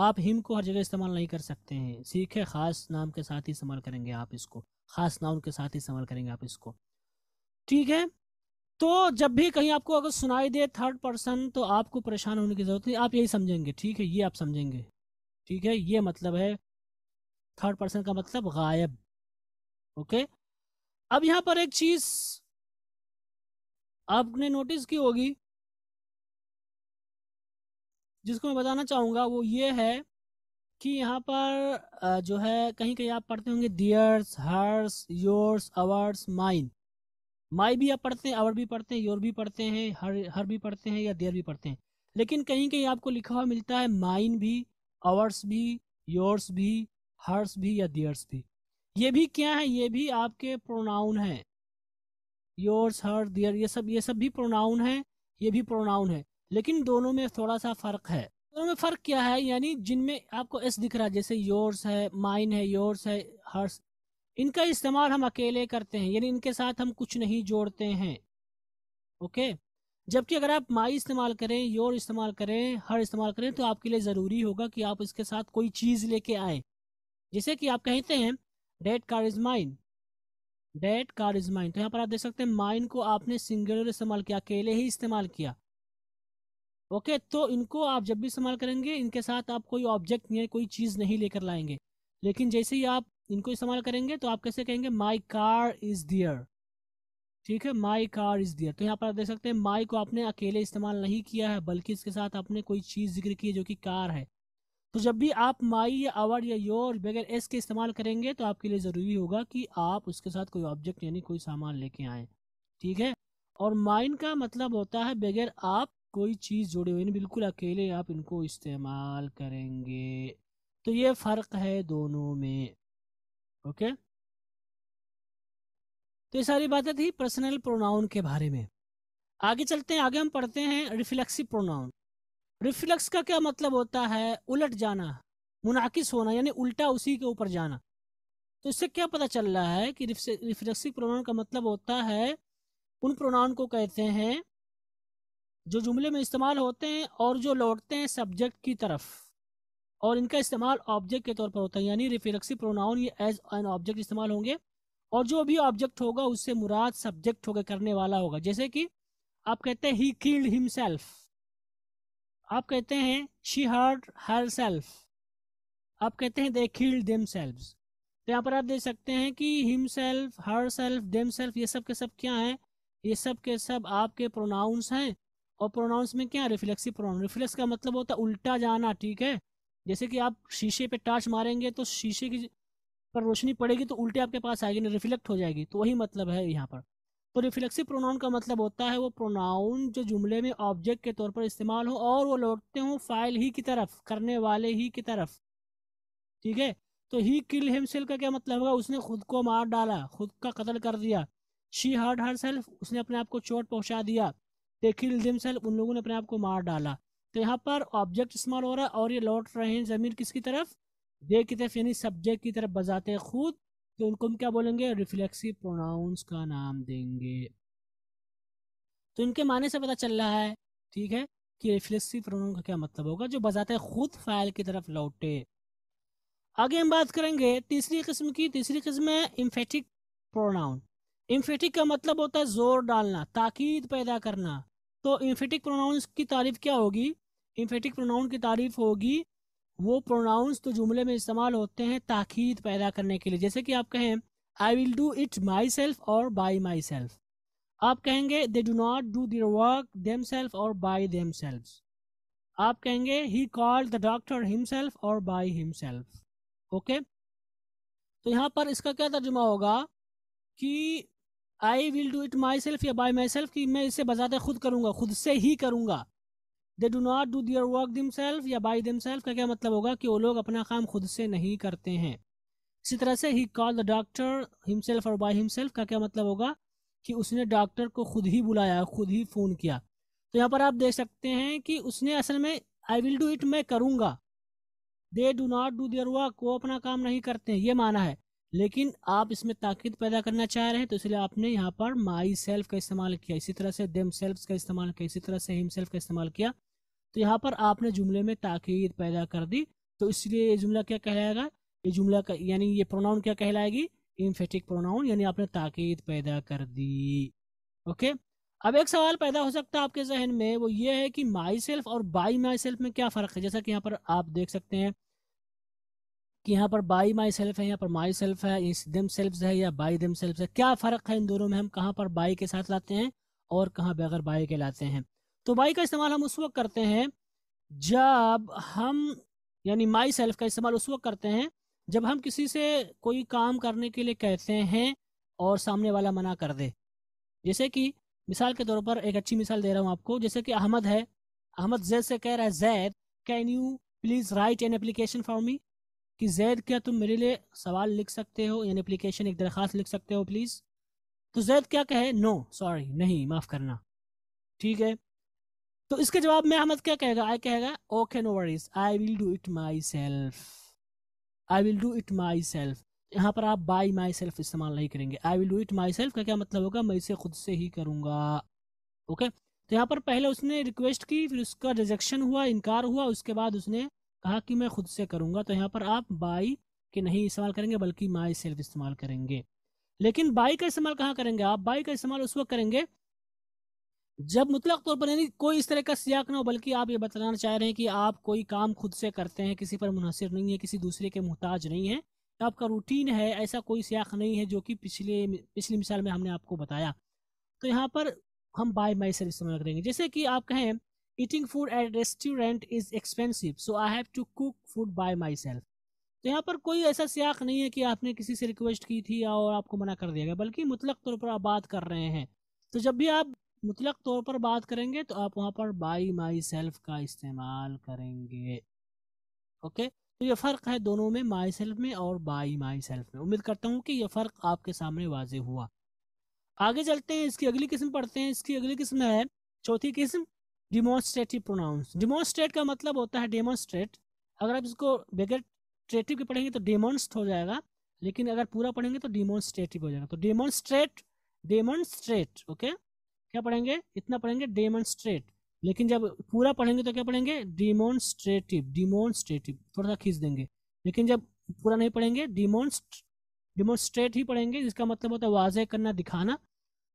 आप हिम को हर जगह इस्तेमाल नहीं कर सकते हैं सीखे ख़ास नाम के साथ ही इस्तेमाल करेंगे आप इसको ख़ास नाउन के साथ ही इस्तेमाल करेंगे आप इसको ठीक है तो जब भी कहीं आपको अगर सुनाई दे थर्ड पर्सन तो आपको परेशान होने की जरूरत नहीं आप यही समझेंगे ठीक है ये आप समझेंगे ठीक है ये मतलब है थर्ड पर्सन का मतलब गायब ओके अब यहाँ पर एक चीज आपने नोटिस की होगी जिसको मैं बताना चाहूंगा वो ये है कि यहाँ पर जो है कहीं कहीं आप पढ़ते होंगे theirs hers yours ours mine my भी आप पढ़ते हैं अवर भी पढ़ते हैं योर भी पढ़ते हैं हर हर भी पढ़ते हैं या देर भी पढ़ते हैं लेकिन कहीं कहीं आपको लिखा हुआ मिलता है माइन भी अवर्स भी योर्स भी हर्स भी या देयर्स भी ये भी क्या है ये भी आपके प्रोनाउन है योर्स हर देयर ये सब ये सब भी प्रोनाउन है ये भी प्रोनाउन है लेकिन दोनों में थोड़ा सा फ़र्क है दोनों में फ़र्क क्या है यानी जिनमें आपको एस दिख रहा है जैसे योर्स है माइन है योर्स है हर्स इनका इस्तेमाल हम अकेले करते हैं यानी इनके साथ हम कुछ नहीं जोड़ते हैं ओके जबकि अगर आप माई इस्तेमाल करें योर इस्तेमाल करें हर इस्तेमाल करें तो आपके लिए ज़रूरी होगा कि आप इसके साथ कोई चीज़ लेके आए जैसे कि आप कहते हैं that car is mine that car is mine तो यहाँ पर आप देख सकते हैं माइन को आपने सिंगुलर इस्तेमाल किया अकेले ही इस्तेमाल किया ओके okay, तो इनको आप जब भी इस्तेमाल करेंगे इनके साथ आप कोई ऑब्जेक्ट नहीं कोई चीज़ नहीं लेकर लाएंगे लेकिन जैसे ही आप इनको इस्तेमाल करेंगे तो आप कैसे कहेंगे माई कार इज दियर ठीक है माई कार इज दियर तो यहाँ पर आप देख सकते हैं माई को आपने अकेले इस्तेमाल नहीं किया है बल्कि इसके साथ आपने कोई चीज़ जिक्र की है जो कि कार है तो जब भी आप माई या अवर या योर बगैर एस के इस्तेमाल करेंगे तो आपके लिए ज़रूरी होगा कि आप उसके साथ कोई ऑब्जेक्ट यानी कोई सामान लेके आए ठीक है और माइन का मतलब होता है बगैर आप कोई चीज़ जुड़े हुए बिल्कुल अकेले आप इनको इस्तेमाल करेंगे तो ये फ़र्क है दोनों में ओके तो ये सारी बातें थी पर्सनल प्रोनाउन के बारे में आगे चलते हैं आगे हम पढ़ते हैं रिफ्लेक्सी प्रोनाउन रिफ्लेक्स का क्या मतलब होता है उलट जाना मुनाकिस होना यानी उल्टा उसी के ऊपर जाना तो इससे क्या पता चल रहा है कि रिफ्लेक्सिव प्रोनाउन का मतलब होता है उन प्रोनाउन को कहते हैं जो जुमले में इस्तेमाल होते हैं और जो लौटते हैं सब्जेक्ट की तरफ और इनका इस्तेमाल ऑब्जेक्ट के तौर पर होता है यानी रिफ्लेक्सिव प्रोनाउन ये एज एन ऑब्जेक्ट इस्तेमाल होंगे और जो भी ऑब्जेक्ट होगा उससे मुराद सब्जेक्ट होकर करने वाला होगा जैसे कि आप कहते हैं ही किल्ड हिमसेल्फ आप कहते हैं शी हर्ट हर सेल्फ आप कहते हैं दे किल्ड देम सेल्फ तो यहाँ पर आप देख सकते हैं कि himself herself themselves ये सब के सब क्या हैं ये सब के सब आपके प्रोनाउंस हैं और प्रोनाउंस में क्या है रिफ्लेक्सिव प्रोनाउन रिफ्लेक्स का मतलब होता है उल्टा जाना ठीक है जैसे कि आप शीशे पे टार्च मारेंगे तो शीशे की पर रोशनी पड़ेगी तो उल्टे आपके पास आएगी ना रिफ्लेक्ट हो जाएगी तो वही मतलब है यहाँ पर तो रिफ्लेक्सिव प्रोनाउन का मतलब होता है वो प्रोनाउन जो जुमले में ऑब्जेक्ट के तौर पर इस्तेमाल हो और वो लौटते हों फाइल ही की तरफ करने वाले ही की तरफ ठीक है तो ही किल हिमसेल का क्या मतलब होगा उसने खुद को मार डाला खुद का कत्ल कर दिया शी हर्ड हर सेल्फ उसने अपने आप को चोट पहुंचा दिया दे किल दिम उन लोगों ने अपने आप को मार डाला तो यहाँ पर ऑब्जेक्ट इस्तेमाल हो रहा है और ये लौट रहे हैं ज़मीर किसकी तरफ दे की तरफ यानी सब्जेक्ट की तरफ बजाते खुद तो उनको हम क्या बोलेंगे रिफ्लेक्सिव प्रोनाउंस का नाम देंगे तो इनके माने से पता चल रहा है ठीक है कि रिफ्लेक्सिव प्रोनाउन का क्या मतलब होगा जो बजाते खुद फाइल की तरफ लौटे आगे हम बात करेंगे तीसरी किस्म की तीसरी किस्म है इम्फेटिक प्रोनाउन इम्फेटिक का मतलब होता है जोर डालना ताकीद पैदा करना तो इम्फेटिक प्रोनाउंस की तारीफ क्या होगी इम्फेटिक प्रोनाउन की तारीफ होगी वो प्रोनाउंस तो जुमले में इस्तेमाल होते हैं ताकीद पैदा करने के लिए जैसे कि आप कहें I will do it myself और बाई माई सेल्फ आप कहेंगे they do not do their work themselves और बाई देम सेल्फ आप कहेंगे he call the doctor himself और बाई हिमसेल्फ ओके तो यहाँ पर इसका क्या तर्जुमा होगा कि I will do it myself या बाई माई सेल्फ कि मैं इसे बजाते खुद करूँगा खुद से ही करूँगा they do not do their work themselves या बाई दिम सेल्फ का क्या मतलब होगा कि वो लोग अपना काम खुद से नहीं करते हैं इसी तरह से he call the doctor himself और बाई हिमसेल्फ का क्या मतलब होगा कि उसने डॉक्टर को खुद ही बुलाया खुद ही फ़ोन किया तो यहाँ पर आप देख सकते हैं कि उसने असल में आई विल डू इट मैं करूँगा they do not do their work वो अपना काम नहीं करते हैं ये माना है लेकिन आप इसमें ताकत पैदा करना चाह रहे हैं तो इसलिए आपने यहाँ पर माई सेल्फ का इस्तेमाल किया इसी तरह से देम सेल्फ का इस्तेमाल किया इसी तरह से हिम सेल्फ का इस्तेमाल किया तो यहाँ पर आपने जुमले में ताकीद पैदा कर दी तो इसलिए ये जुमला क्या कहलाएगा ये जुमला यानी ये प्रोनाउन क्या कहलाएगी इम्फेटिक प्रोनाउन यानी आपने ताकीद पैदा कर दी ओके अब एक सवाल पैदा हो सकता है आपके जहन में वो ये है कि माई सेल्फ और बाई माई सेल्फ में क्या फ़र्क है जैसा कि यहाँ पर आप देख सकते हैं कि यहाँ पर बाई माई सेल्फ है यहाँ पर माई सेल्फ है दम सेल्फ है या बाई दम सेल्फ है क्या फ़र्क है इन दोनों में हम कहाँ पर बाई के साथ लाते हैं और कहाँ बगैर बाई के लाते हैं तो बाई का इस्तेमाल हम उस वक्त करते हैं जब हम यानी माई सेल्फ का इस्तेमाल उस वक्त करते हैं जब हम किसी से कोई काम करने के लिए कहते हैं और सामने वाला मना कर दे जैसे कि मिसाल के तौर पर एक अच्छी मिसाल दे रहा हूँ आपको जैसे कि अहमद है अहमद जैद से कह रहा है Zaid can you please write an application for me कि जैद क्या तुम मेरे लिए सवाल लिख सकते हो यानी एप्लीकेशन एक दरख्वास्त लिख सकते हो प्लीज़ तो जैद क्या कहे नो सॉरी नहीं माफ़ करना ठीक है तो इसके जवाब में अहमद क्या कहेगा आई कहेगा okay no worries I will do it myself I will do it myself यहाँ पर आप बाई माई सेल्फ इस्तेमाल नहीं करेंगे I will do it myself का क्या मतलब होगा मैं इसे खुद से ही करूँगा ओके तो यहाँ पर पहले उसने रिक्वेस्ट की फिर उसका रिजेक्शन हुआ इनकार हुआ उसके बाद उसने कहा कि मैं खुद से करूँगा तो यहाँ पर आप बाई के नहीं इस्तेमाल करेंगे बल्कि माई सेल्फ इस्तेमाल करेंगे लेकिन बाई का इस्तेमाल कहाँ करेंगे आप बाई का इस्तेमाल उस वक्त करेंगे जब मुतलक तौर पर यानी कोई इस तरह का सियाक ना हो बल्कि आप ये बताना चाह रहे हैं कि आप कोई काम खुद से करते हैं किसी पर मुनसर नहीं है किसी दूसरे के मोहताज नहीं है तो आपका रूटीन है ऐसा कोई सियाक नहीं है जो कि पिछले पिछली मिसाल में हमने आपको बताया तो यहाँ पर हम बाय माई सर इस्तेमाल करेंगे जैसे कि आप कहें eating food at restaurant is expensive so I have to cook food by myself तो यहाँ पर कोई ऐसा सियाक नहीं है कि आपने किसी से रिक्वेस्ट की थी और आपको मना कर दिया गया बल्कि मुतलक तौर पर आप बात कर रहे हैं तो जब भी आप मुतलक तौर पर बात करेंगे तो आप वहाँ पर बाई माई सेल्फ का इस्तेमाल करेंगे ओके तो ये फ़र्क है दोनों में माई सेल्फ में और बाई माई सेल्फ में उम्मीद करता हूँ कि यह फ़र्क आपके सामने वाज हुआ आगे चलते हैं इसकी अगली किस्म पढ़ते हैं इसकी अगली किस्म है चौथी किस्म डिमॉन्स्ट्रेटिव प्रोनाउंस डिमॉन्स्ट्रेट का मतलब होता है डेमोन्स्ट्रेट अगर आप इसको बगैर ट्रेटिव के पढ़ेंगे तो डेमोन्स्ट हो जाएगा लेकिन अगर पूरा पढ़ेंगे तो डिमॉन्स्ट्रेटिव हो जाएगा तो डेमोन्स्ट्रेट डेमोन्स्ट्रेट ओके क्या पढ़ेंगे इतना पढ़ेंगे डेमोन्स्ट्रेट लेकिन जब पूरा पढ़ेंगे तो क्या पढ़ेंगे डिमोन्स्ट्रेटिव डिमोन्स्ट्रेटिव थोड़ा सा खींच देंगे लेकिन जब पूरा नहीं पढ़ेंगे डिमोन्स्ट डिमोन्स्ट्रेट ही पढ़ेंगे जिसका मतलब होता है वाजह करना दिखाना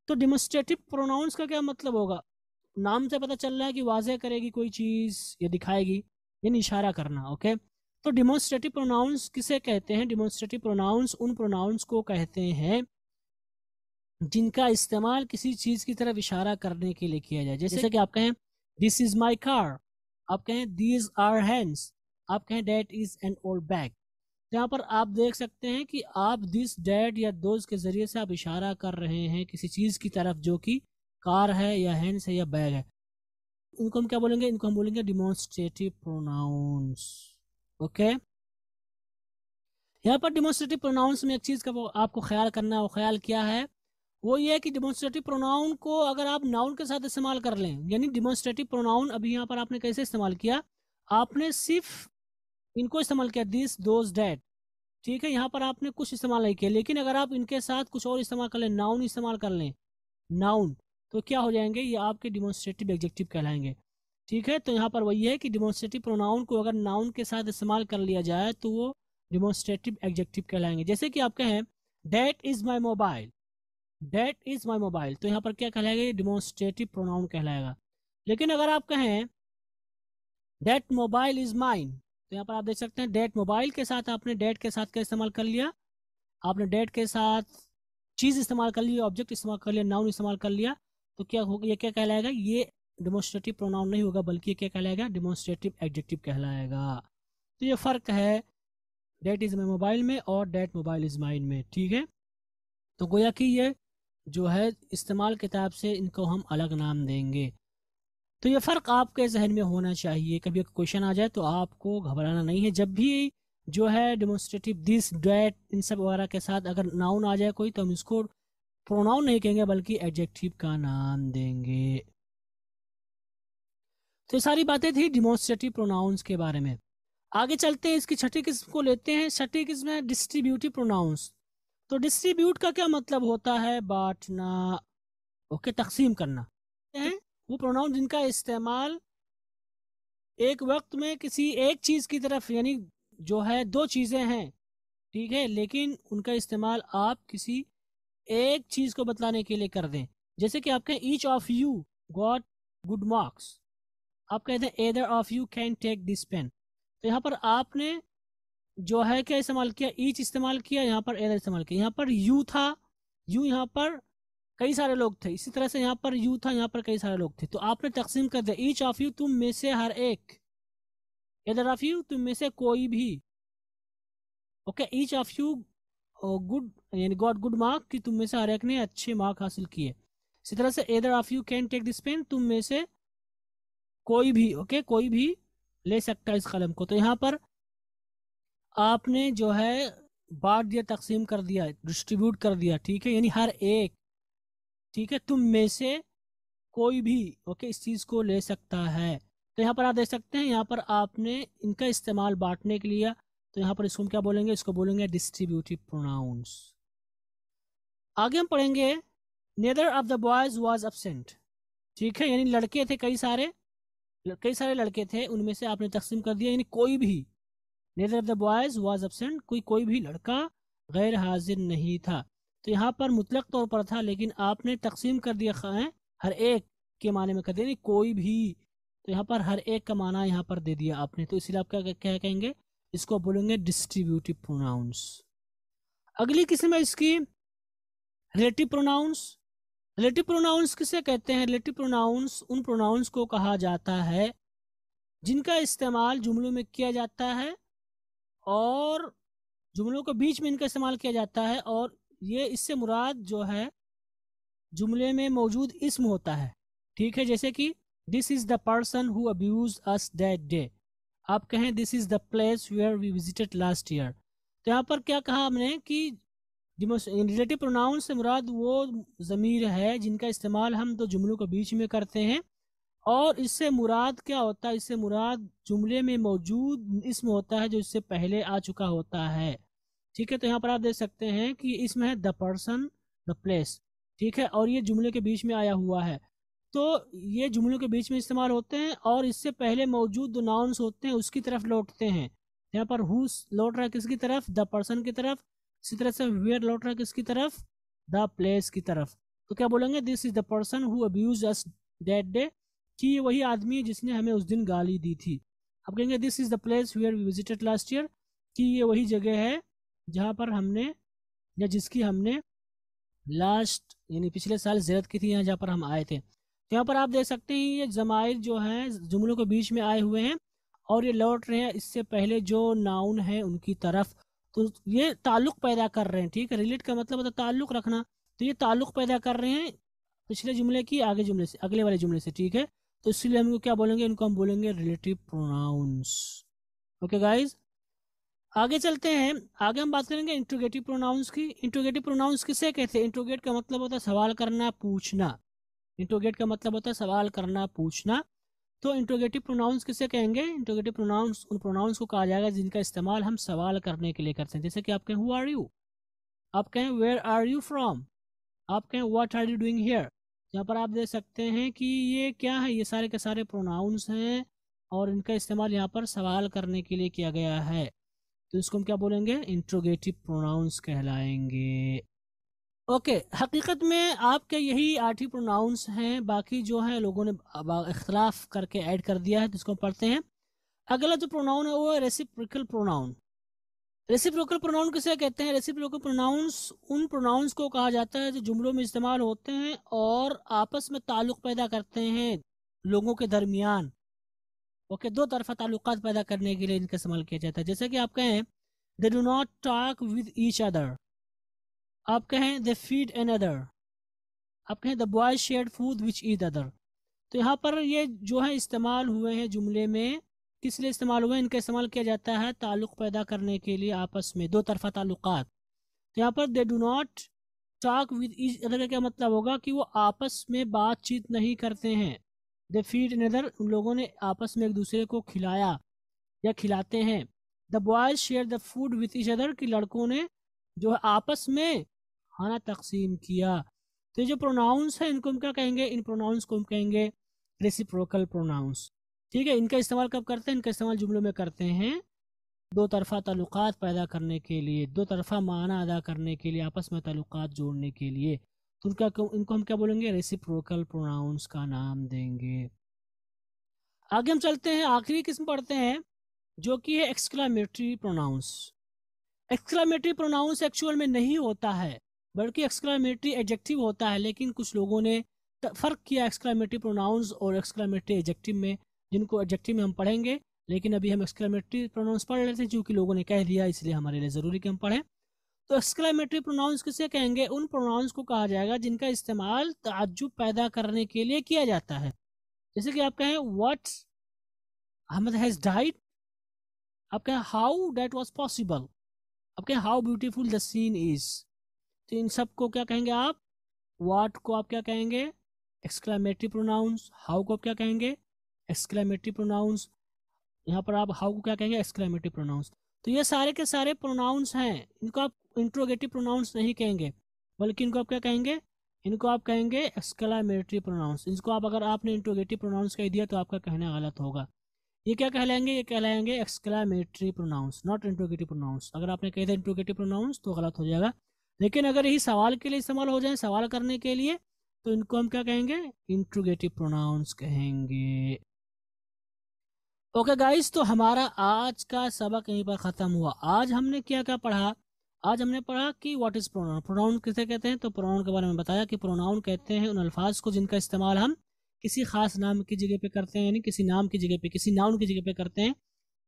तो डिमोन्स्ट्रेटिव प्रोनाउंस का क्या मतलब होगा नाम से पता चल रहा है कि वाजह करेगी कोई चीज़ या दिखाएगी या इशारा करना ओके तो डिमोन्स्ट्रेटिव प्रोनाउंस किसे कहते हैं डिमोन्स्ट्रेटिव प्रोनाउंस उन प्रोनाउंस को कहते हैं जिनका इस्तेमाल किसी चीज की तरफ इशारा करने के लिए किया जाए जैसे, जैसे कि आप कहें दिस इज माई कार आप कहें दीज आर हैंड्स आप कहें that is an old bag यहाँ पर आप देख सकते हैं कि आप दिस डेट या दोज के जरिए से आप इशारा कर रहे हैं किसी चीज की तरफ जो कि कार है या हैंड्स है या बैग है इनको हम क्या बोलेंगे इनको हम बोलेंगे डिमोन्स्ट्रेटिव प्रोनाउंस ओके यहाँ पर डिमोन्स्ट्रेटिव प्रोनाउंस में एक चीज़ का आपको ख्याल करना है वो ख्याल क्या है वो ये है कि डिमोन्स्ट्रेटिव प्रोनाउन को अगर आप नाउन के साथ इस्तेमाल कर लें यानी डिमोन्स्ट्रेटिव प्रोनाउन अभी यहाँ पर आपने कैसे इस्तेमाल किया आपने सिर्फ इनको इस्तेमाल किया दिस दोज डैट ठीक है यहाँ पर आपने कुछ इस्तेमाल नहीं किया लेकिन अगर आप इनके साथ कुछ और इस्तेमाल कर लें नाउन इस्तेमाल कर लें नाउन तो क्या हो जाएंगे ये आपके डिमोन्स्ट्रेटिव एब्जेक्टिव कहलाएंगे ठीक है तो यहाँ पर वही है कि डिमोन्स्ट्रेटिव प्रोनाउन को अगर नाउन के साथ इस्तेमाल कर लिया जाए तो वो डिमोन्स्ट्रेटिव एग्जेक्टिव कहलाएंगे जैसे कि आप कहें that is my mobile that is my mobile तो यहाँ पर क्या कहलाएगा ये डिमोन्स्ट्रेटिव प्रोनाउन कहलाएगा लेकिन अगर आप कहें डेट मोबाइल इज माइन तो यहाँ पर आप देख सकते हैं डेट मोबाइल के साथ आपने डेट के साथ क्या इस्तेमाल कर लिया आपने डेट के साथ चीज़ इस्तेमाल कर लिया ऑब्जेक्ट इस्तेमाल कर लिया नाउन इस्तेमाल कर लिया तो क्या होगा ये क्या कहलाएगा ये डिमोन्स्ट्रेटिव प्रोनाउन नहीं होगा बल्कि क्या कहलाएगा डिमोन्स्ट्रेटिव एडजेक्टिव कहलाएगा तो ये फ़र्क है डेट इज़ माई मोबाइल में और डेट मोबाइल इज़ माइन में ठीक है तो गोया कि ये जो है इस्तेमाल किताब से इनको हम अलग नाम देंगे तो ये फ़र्क आपके जहन में होना चाहिए कभी क्वेश्चन आ जाए तो आपको घबराना नहीं है जब भी जो है डेमोस्ट्रेटिव दिस डैट इन सब वगैरह के साथ अगर नाउन आ जाए कोई तो हम इसको प्रोनाउन नहीं कहेंगे बल्कि एडजेक्टिव का नाम देंगे तो ये सारी बातें थी डिमोस्ट्रेटिव प्रोनाउंस के बारे में आगे चलते हैं इसकी छठी किस्म को लेते हैं छठी किस्म है डिस्ट्रीब्यूटिव प्रोनाउंस तो डिस्ट्रीब्यूट का क्या मतलब होता है बांटना ओके तकसीम करना हैं तो वो प्रोनाउन जिनका इस्तेमाल एक वक्त में किसी एक चीज़ की तरफ यानी जो है दो चीज़ें हैं ठीक है लेकिन उनका इस्तेमाल आप किसी एक चीज़ को बतलाने के लिए कर दें जैसे कि आप कहें each of you got good marks आप कहते हैं either of you can take this pen तो यहाँ पर आपने जो है क्या इस्तेमाल किया ईच इस्तेमाल किया यहाँ पर एदर इस्तेमाल किया यहाँ पर यू था यू यहाँ पर कई सारे लोग थे इसी तरह से यहाँ पर यू था यहाँ पर कई सारे लोग थे तो आपने तकसीम कर दिया ईच ऑफ यू तुम में से हर एक एदर ऑफ यू तुम में से कोई भी okay each of you good यानी गॉड गुड मार्क कि तुम में से हर एक ने अच्छे मार्क हासिल किए इसी तरह से either of you can take this pen तुम में से कोई भी ओके okay? कोई भी ले सकता है इस कलम को तो यहाँ पर आपने जो है बांट दिया तकसीम कर दिया डिस्ट्रीब्यूट कर दिया ठीक है यानी हर एक ठीक है तुम में से कोई भी ओके इस चीज़ को ले सकता है तो यहाँ पर आप देख सकते हैं यहाँ पर आपने इनका इस्तेमाल बांटने के लिए तो यहाँ पर इसको हम क्या बोलेंगे इसको बोलेंगे डिस्ट्रीब्यूटिव प्रोनाउंस आगे हम पढ़ेंगे neither of the boys was absent ठीक है यानी लड़के थे कई सारे कई सारे लड़के थे उनमें से आपने तकसीम कर दिया यानी कोई भी neither of the boys was absent कोई कोई भी लड़का गैर हाजिर नहीं था तो यहाँ पर मुतलक तौर पर था लेकिन आपने तकसीम कर दिया है हर एक के माने में कर दिया कोई भी तो यहाँ पर हर एक का माना यहाँ पर दे दिया आपने तो इसलिए आप क्या क्या कहेंगे इसको बोलेंगे डिस्ट्रीब्यूटिव प्रोनाउंस अगली किस्म है इसकी रिलेटिव प्रोनाउंस रिलेटिव प्रोनाउंस किसे कहते हैं रिलेटिव प्रोनाउंस उन प्रोनाउंस को कहा जाता है जिनका इस्तेमाल जुमलों में किया जाता है और जुमलों के बीच में इनका इस्तेमाल किया जाता है और ये इससे मुराद जो है जुमले में मौजूद इसम होता है ठीक है जैसे कि this is the person who abuse us that day आप कहें this is the place where we visited last year तो यहाँ पर क्या कहा हमने कि रिलेटिव प्रोनाउन से मुराद वो ज़मीर है जिनका इस्तेमाल हम दो तो जुमलों के बीच में करते हैं और इससे मुराद क्या होता है इससे मुराद जुमले में मौजूद इसम होता है जो इससे पहले आ चुका होता है ठीक है तो यहाँ पर आप देख सकते हैं कि इसमें है द पर्सन द प्लेस ठीक है और ये जुमले के बीच में आया हुआ है तो ये जुमलों के बीच में इस्तेमाल होते हैं और इससे पहले मौजूद जो नाउंस होते हैं उसकी तरफ लौटते हैं यहाँ पर हु लौट रहा है किसकी तरफ द पर्सन की तरफ इसी तरह से वेयर लौट रहा है किसकी तरफ द प्लेस की तरफ तो क्या बोलेंगे this is the person who abuse us that day कि ये वही आदमी है जिसने हमें उस दिन गाली दी थी अब कहेंगे this is the place we are visited last year कि ये वही जगह है जहाँ पर हमने या जिसकी हमने लास्ट यानी पिछले साल जैरत की थी यहाँ जहाँ पर हम आए थे तो यहाँ पर आप देख सकते हैं ये जमायर जो हैं जुमलों के बीच में आए हुए हैं और ये लौट रहे हैं इससे पहले जो नाउन है उनकी तरफ तो ये ताल्लुक पैदा कर रहे हैं ठीक है रिलेट का मतलब होता है ताल्लुक रखना तो ये ताल्लुक पैदा कर रहे हैं पिछले जुमले की आगे जुमले से अगले वाले जुमले से ठीक है तो इसीलिए हम क्या बोलेंगे इनको हम बोलेंगे रिलेटिव प्रोनाउंस ओके गाइज आगे चलते हैं आगे हम बात करेंगे इंट्रोगेटिव प्रोनाउंस की इंट्रोगेटिव प्रोनाउंस किसे कहते हैं इंट्रोगेट का मतलब होता है सवाल करना पूछना इंट्रोगेट का मतलब होता है सवाल करना पूछना तो इंट्रोगेटिव प्रोनाउंस किसे कहेंगे इंट्रोगेटिव प्रोनाउंस उन प्रोनाउंस को कहा जाएगा जिनका इस्तेमाल हम सवाल करने के लिए करते हैं जैसे कि आप कहें हु आर यू आप कहें वेयर आर यू फ्रॉम आप कहें what are you doing here यहाँ पर आप देख सकते हैं कि ये क्या है ये सारे के सारे प्रोनाउंस हैं और इनका इस्तेमाल यहाँ पर सवाल करने के लिए किया गया है तो इसको हम क्या बोलेंगे इंट्रोगेटिव प्रोनाउंस कहलाएंगे ओके हकीकत में आपके यही आठ ही प्रोनाउंस हैं बाकी जो है लोगों ने इख्तलाफ करके ऐड कर दिया है तो इसको पढ़ते हैं अगला जो प्रोनाउन है वो है रेसिप्रिकल प्रोनाउन रेसिप्रोकल प्रोनाउन किसे कहते हैं रेसिप्रोकल प्रोनाउंस उन प्रोनाउंस को कहा जाता है जो जुमलों में इस्तेमाल होते हैं और आपस में ताल्लुक पैदा करते हैं लोगों के दरमियान ओके दो तरफा ताल्लुक पैदा करने के लिए इनका इस्तेमाल किया जाता है जैसे कि आप कहें they do not talk with each other आप कहें दे फीड एन अदर आप कहें the boy share food with each other तो यहाँ पर ये जो है इस्तेमाल हुए हैं जुमले में किस लिए इस्तेमाल हुए इनका इस्तेमाल किया जाता है ताल्लुक़ पैदा करने के लिए आपस में दो तरफा ताल्लुक तो यहाँ पर they do not talk with each other का क्या मतलब होगा कि वो आपस में बातचीत नहीं करते हैं दे फीड इन अदर उन लोगों ने आपस में एक दूसरे को खिलाया या खिलाते हैं the boys share the food with each other कि लड़कों ने जो है आपस में खाना तकसीम किया तो जो प्रोनाउंस है इनको हम क्या कहेंगे इन प्रोनाउंस को हम कहेंगे रेसिप्रोकल प्रोनाउंस ठीक है इनका इस्तेमाल कब करते हैं इनका इस्तेमाल जुमलों में करते हैं दो तरफ़ा तल्लुकात पैदा करने के लिए दो तरफ़ा माना अदा करने के लिए आपस में तल्लुकात जोड़ने के लिए तो उनका इनको हम क्या बोलेंगे रेसिप्रोकल प्रोनाउंस का नाम देंगे आगे हम चलते हैं आखिरी किस्म पढ़ते हैं जो कि है exclamatory pronouns exclamatory pronouns actual में नहीं होता है बल्कि एक्सक्लामेटरी एडजेक्टिव होता है लेकिन कुछ लोगों ने फ़र्क किया एक्सक्लामेटरी प्रोनाउंस और एक्सक्लामेटरी एडजेक्टिव में जिनको एडजेक्टिव में हम पढ़ेंगे लेकिन अभी हम एक्सक्लेमेटरी प्रोनाउंस पढ़ लेते हैं कि लोगों ने कह दिया इसलिए हमारे लिए ज़रूरी कि हम पढ़ें तो एक्सक्लेमेटरी प्रोनाउंस किसे कहेंगे उन प्रोनाउंस को कहा जाएगा जिनका इस्तेमाल ताज्जुब पैदा करने के लिए किया जाता है जैसे कि आप कहें वट अहमद हैज़ डाइड आप कहें हाउ डैट वॉज पॉसिबल आप कहें how beautiful the scene is तो इन सब को क्या कहेंगे आप वाट को आप क्या कहेंगे एक्सक्लेमेटरी प्रोनाउंस हाउ को आप क्या कहेंगे एक्सक्लेमेटरी प्रोनाउंस यहाँ पर आप हाउ को क्या कहेंगे एक्सक्लेमेटरी प्रोनाउंस तो ये सारे के सारे प्रोनाउंस हैं इनको आप इंट्रोगेटिव प्रोनाउंस नहीं कहेंगे बल्कि इनको आप क्या कहेंगे इनको आप कहेंगे एक्सक्लामेटरी प्रोनाउंस इनको आप अगर आपने इंट्रोगेटिव प्रोनाउंस कह दिया तो आपका कहना गलत होगा ये क्या कहलाएंगे ये कहलाएंगे exclamatory pronouns not interrogative pronouns अगर आपने कह दिया इंट्रोगेटिव प्रोनाउंस तो गलत हो जाएगा लेकिन अगर यही सवाल के लिए इस्तेमाल हो जाए सवाल करने के लिए तो इनको हम क्या कहेंगे इंट्रोगेटिव प्रोनाउंस कहेंगे ओके गाइस तो हमारा आज का सबक यहीं पर ख़त्म हुआ आज हमने क्या क्या पढ़ा आज हमने पढ़ा कि व्हाट इज़ प्रोनाउन प्रोनाउन किसे कहते हैं तो प्रोनाउन के बारे में बताया कि प्रोनाउन कहते हैं उन अल्फाज को जिनका इस्तेमाल हम किसी खास नाम की जगह पे करते हैं यानी किसी नाम की जगह पे किसी नाउन की जगह पे करते हैं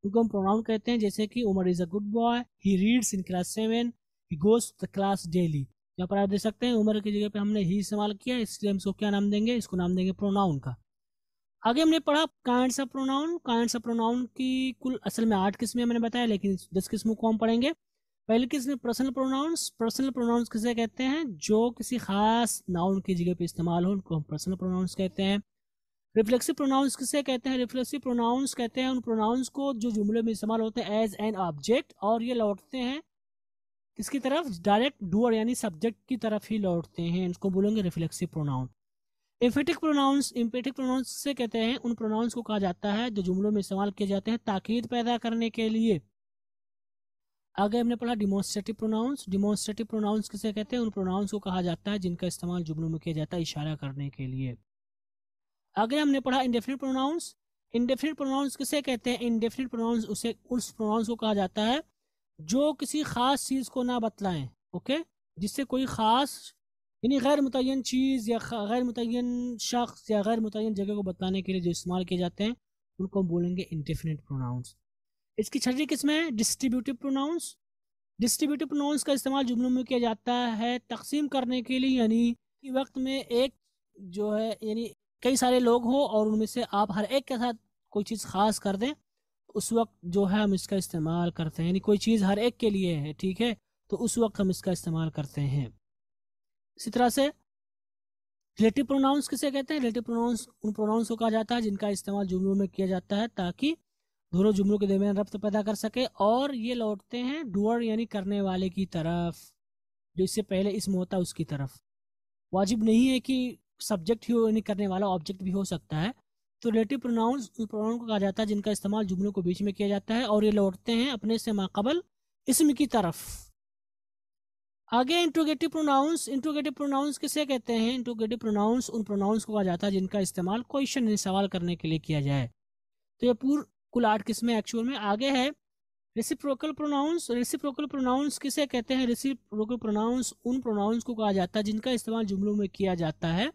उनको हम प्रोनाउन कहते हैं जैसे कि Umar is a good boy he reads in class seven he goes the class daily यहाँ पर आप देख सकते हैं उमर की जगह पे हमने ही इस्तेमाल किया इसलिए हम इसको क्या नाम देंगे इसको नाम देंगे प्रोनाउन का आगे हमने पढ़ा kind of pronoun kind of pronoun की कुल असल में आठ किस्में मैंने बताया लेकिन दस किस्मों को हम पढ़ेंगे पहली किस्म पर्सनल प्रोनाउंस पर्सनल प्रोनाउंस किसे कहते हैं जो किसी खास नाउन की जगह पर इस्तेमाल हो उनको हम पर्सनल प्रोनाउंस कहते हैं रिफ्लेक्सिव प्रोनाउंस किसे कहते हैं रिफ्लेक्सिव प्रोनाउंस कहते हैं उन प्रोनाउंस को जो जुमले में इस्तेमाल होते हैं एज एन ऑब्जेक्ट और ये लौटते हैं किसकी तरफ डायरेक्ट डूअर यानी सब्जेक्ट की तरफ ही लौटते हैं इसको बोलेंगे reflexive pronoun emphatic pronouns emphatic pronouns से कहते हैं उन प्रोनाउंस को कहा जाता है जो जुमलों में इस्तेमाल किए जाते हैं ताकीद पैदा करने के लिए आगे हमने पढ़ा डिमोन्स्ट्रेटिव प्रोनाउंस डिमोन्स्ट्रेटिव प्रोनाउंस किसे कहते हैं उन प्रोनाउंस को कहा जाता है जिनका इस्तेमाल जुमलों में किया जाता है इशारा करने के लिए आगे हमने पढ़ा इंडेफिनिट प्रोनाउंस इंडेफिनिट प्रोनाउंस किसे कहते हैं इंडेफिनिट प्रोनाउंस उसे उस प्रोनाउंस को कहा जाता है जो किसी खास चीज़ को ना बतलाएं ओके जिससे कोई खास यानी गैर मुतन चीज़ या गैर मुतन शख्स या गैर मुतन जगह को बताने के लिए जो इस्तेमाल किए जाते हैं उनको हम बोलेंगे इंडिफिनिट प्रोनाउंस इसकी छठी किस्म है डिस्ट्रीब्यूटिव प्रोनाउंस डिस्ट्रीब्यूटिव प्रोनाउंस का इस्तेमाल जुमलों में किया जाता है तकसीम करने के लिए यानी कि वक्त में एक जो है यानी कई सारे लोग हों और उनमें से आप हर एक के साथ कोई चीज़ ख़ास कर दें तो उस वक्त जो है हम इसका इस्तेमाल करते हैं यानी कोई चीज़ हर एक के लिए है ठीक है तो उस वक्त हम इसका इस्तेमाल करते हैं इसी तरह से रिलेटिव प्रोनाउंस किसे कहते हैं रिलेटिव प्रोनाउंस उन प्रोनाउंस को कहा जाता है जिनका इस्तेमाल जुमलों में किया जाता है ताकि दोनों जुमलों के दरमियान रफ्त पैदा कर सके और ये लौटते हैं डुअर यानी करने वाले की तरफ जो इससे पहले इसम होता है उसकी तरफ वाजिब नहीं है कि सब्जेक्ट ही हो यानी करने वाला ऑब्जेक्ट भी हो सकता है तो रिलेटिव प्रोनाउंस उन प्रोनाउन को कहा जाता है जिनका इस्तेमाल जुमलों को बीच में किया जाता है और ये लौटते हैं अपने से माकबल इसम की तरफ आगे इंट्रोगेटिव प्रोनाउंस इंट्रोगेटिव प्रोनाउंस किसे कहते हैं इंट्रोगेटिव प्रोनाउंस उन प्रोनाउंस को कहा जाता है जिनका इस्तेमाल क्वेश्चन यानी सवाल करने के लिए किया जाए तो ये पूर्व कुल आठ किस्में एक्चुअल में आगे है रिसिप्रोकल प्रोनाउंस रिसिप्रोकल प्रोनाउंस किसे कहते हैं रिसिप्रोकल प्रोनाउंस उन प्रोनाउंस को कहा जाता है जिनका इस्तेमाल जुमलों में किया जाता है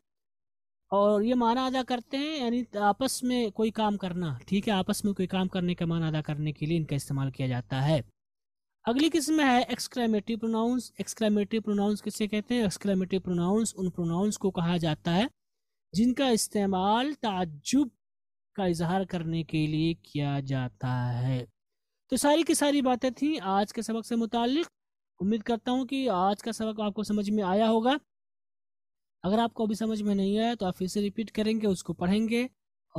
और ये माना अदा करते हैं यानी आपस में कोई काम करना ठीक है आपस में कोई काम करने का माना अदा करने के लिए इनका इस्तेमाल किया जाता है अगली किस्म में है एक्सक्लेमेटरी प्रोनाउंस एक्सक्लेमेटरी प्रोनाउंस किसे कहते हैं एक्सक्लेमेटरी प्रोनाउंस उन प्रोनाउंस को कहा जाता है जिनका इस्तेमाल ताज्जुब का इजहार करने के लिए किया जाता है तो सारी की सारी बातें थी आज के सबक से मुतक उम्मीद करता हूँ कि आज का सबक आपको समझ में आया होगा अगर आपको अभी समझ में नहीं आया तो आप फिर से रिपीट करेंगे उसको पढ़ेंगे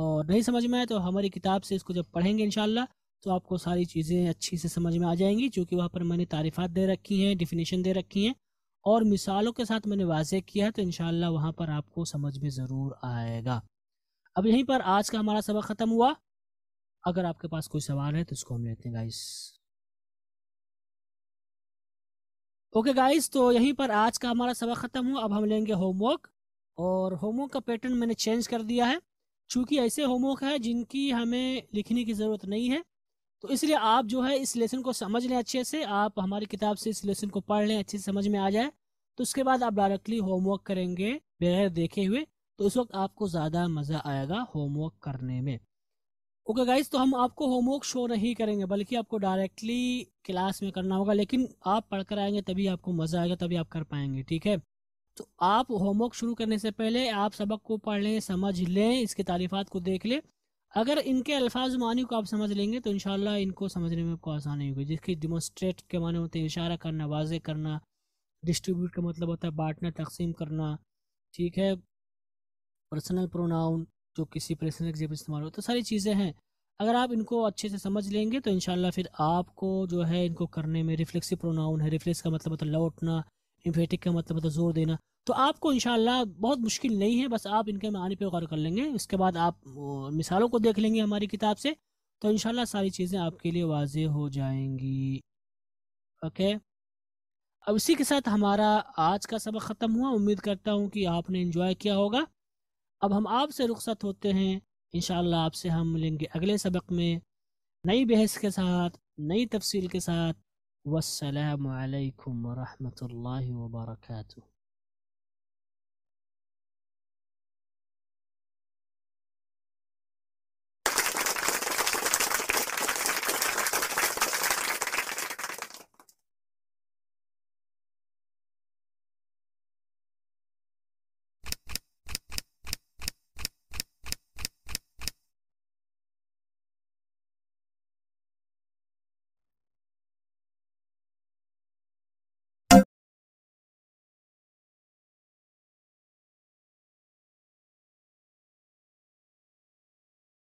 और नहीं समझ में आया तो हमारी किताब से इसको जब पढ़ेंगे इनशाला तो आपको सारी चीज़ें अच्छी से समझ में आ जाएंगी चूँकि वहाँ पर मैंने तारीफ़ात दे रखी हैं डिफिनेशन दे रखी हैं और मिसालों के साथ मैंने वाजह किया है तो इन वहाँ पर आपको समझ में ज़रूर आएगा अब यहीं पर आज का हमारा सबक ख़त्म हुआ अगर आपके पास कोई सवाल है तो इसको हम लेते हैं गाइस ओके गाइस तो यहीं पर आज का हमारा सबक ख़त्म हुआ अब हम लेंगे होमवर्क और होमवर्क का पैटर्न मैंने चेंज कर दिया है चूँकि ऐसे होमवर्क है जिनकी हमें लिखने की ज़रूरत नहीं है तो इसलिए आप जो है इस लेसन को समझ लें अच्छे से आप हमारी किताब से इस लेसन को पढ़ लें अच्छे से समझ में आ जाए तो उसके बाद आप डायरेक्टली होमवर्क करेंगे बगैर देखे हुए तो उस वक्त आपको ज़्यादा मज़ा आएगा होमवर्क करने में ओके गाइज तो हम आपको होमवर्क शो नहीं करेंगे बल्कि आपको डायरेक्टली क्लास में करना होगा लेकिन आप पढ़ कर आएंगे तभी आपको मज़ा आएगा तभी आप कर पाएंगे ठीक है तो आप होमवर्क शुरू करने से पहले आप सबक को पढ़ लें समझ लें इसके तारीफात को देख लें अगर इनके अल्फाज मानी को आप समझ लेंगे तो इनशाला इनको समझने में आपको आसानी होगी जिसकी डिमोस्ट्रेट के माने होते हैं इशारा करना वाजे करना डिस्ट्रीब्यूट का मतलब होता है बांटना तकसीम करना ठीक है पर्सनल प्रोनाउन जो किसी पर्सनल के जब इस्तेमाल हो तो सारी चीज़ें हैं अगर आप इनको अच्छे से समझ लेंगे तो इन फिर आपको जो है इनको करने में रिफ्लेक्सिव प्रोनाउन है रिफ्लेक्स का मतलब होता है लौटना इम्फेटिक का मतलब होता है जोर देना तो आपको इनशाला बहुत मुश्किल नहीं है बस आप इनके मानी पे गौर कर लेंगे उसके बाद आप मिसालों को देख लेंगे हमारी किताब से तो इनशाला सारी चीज़ें आपके लिए वाज हो जाएंगी ओके अब इसी के साथ हमारा आज का सबक ख़त्म हुआ उम्मीद करता हूँ कि आपने इन्जॉय किया होगा अब हम आपसे रुख्सत होते हैं इन आपसे हम मिलेंगे अगले सबक में नई बहस के साथ नई तफसील के साथ वालकम वरहमल वर्का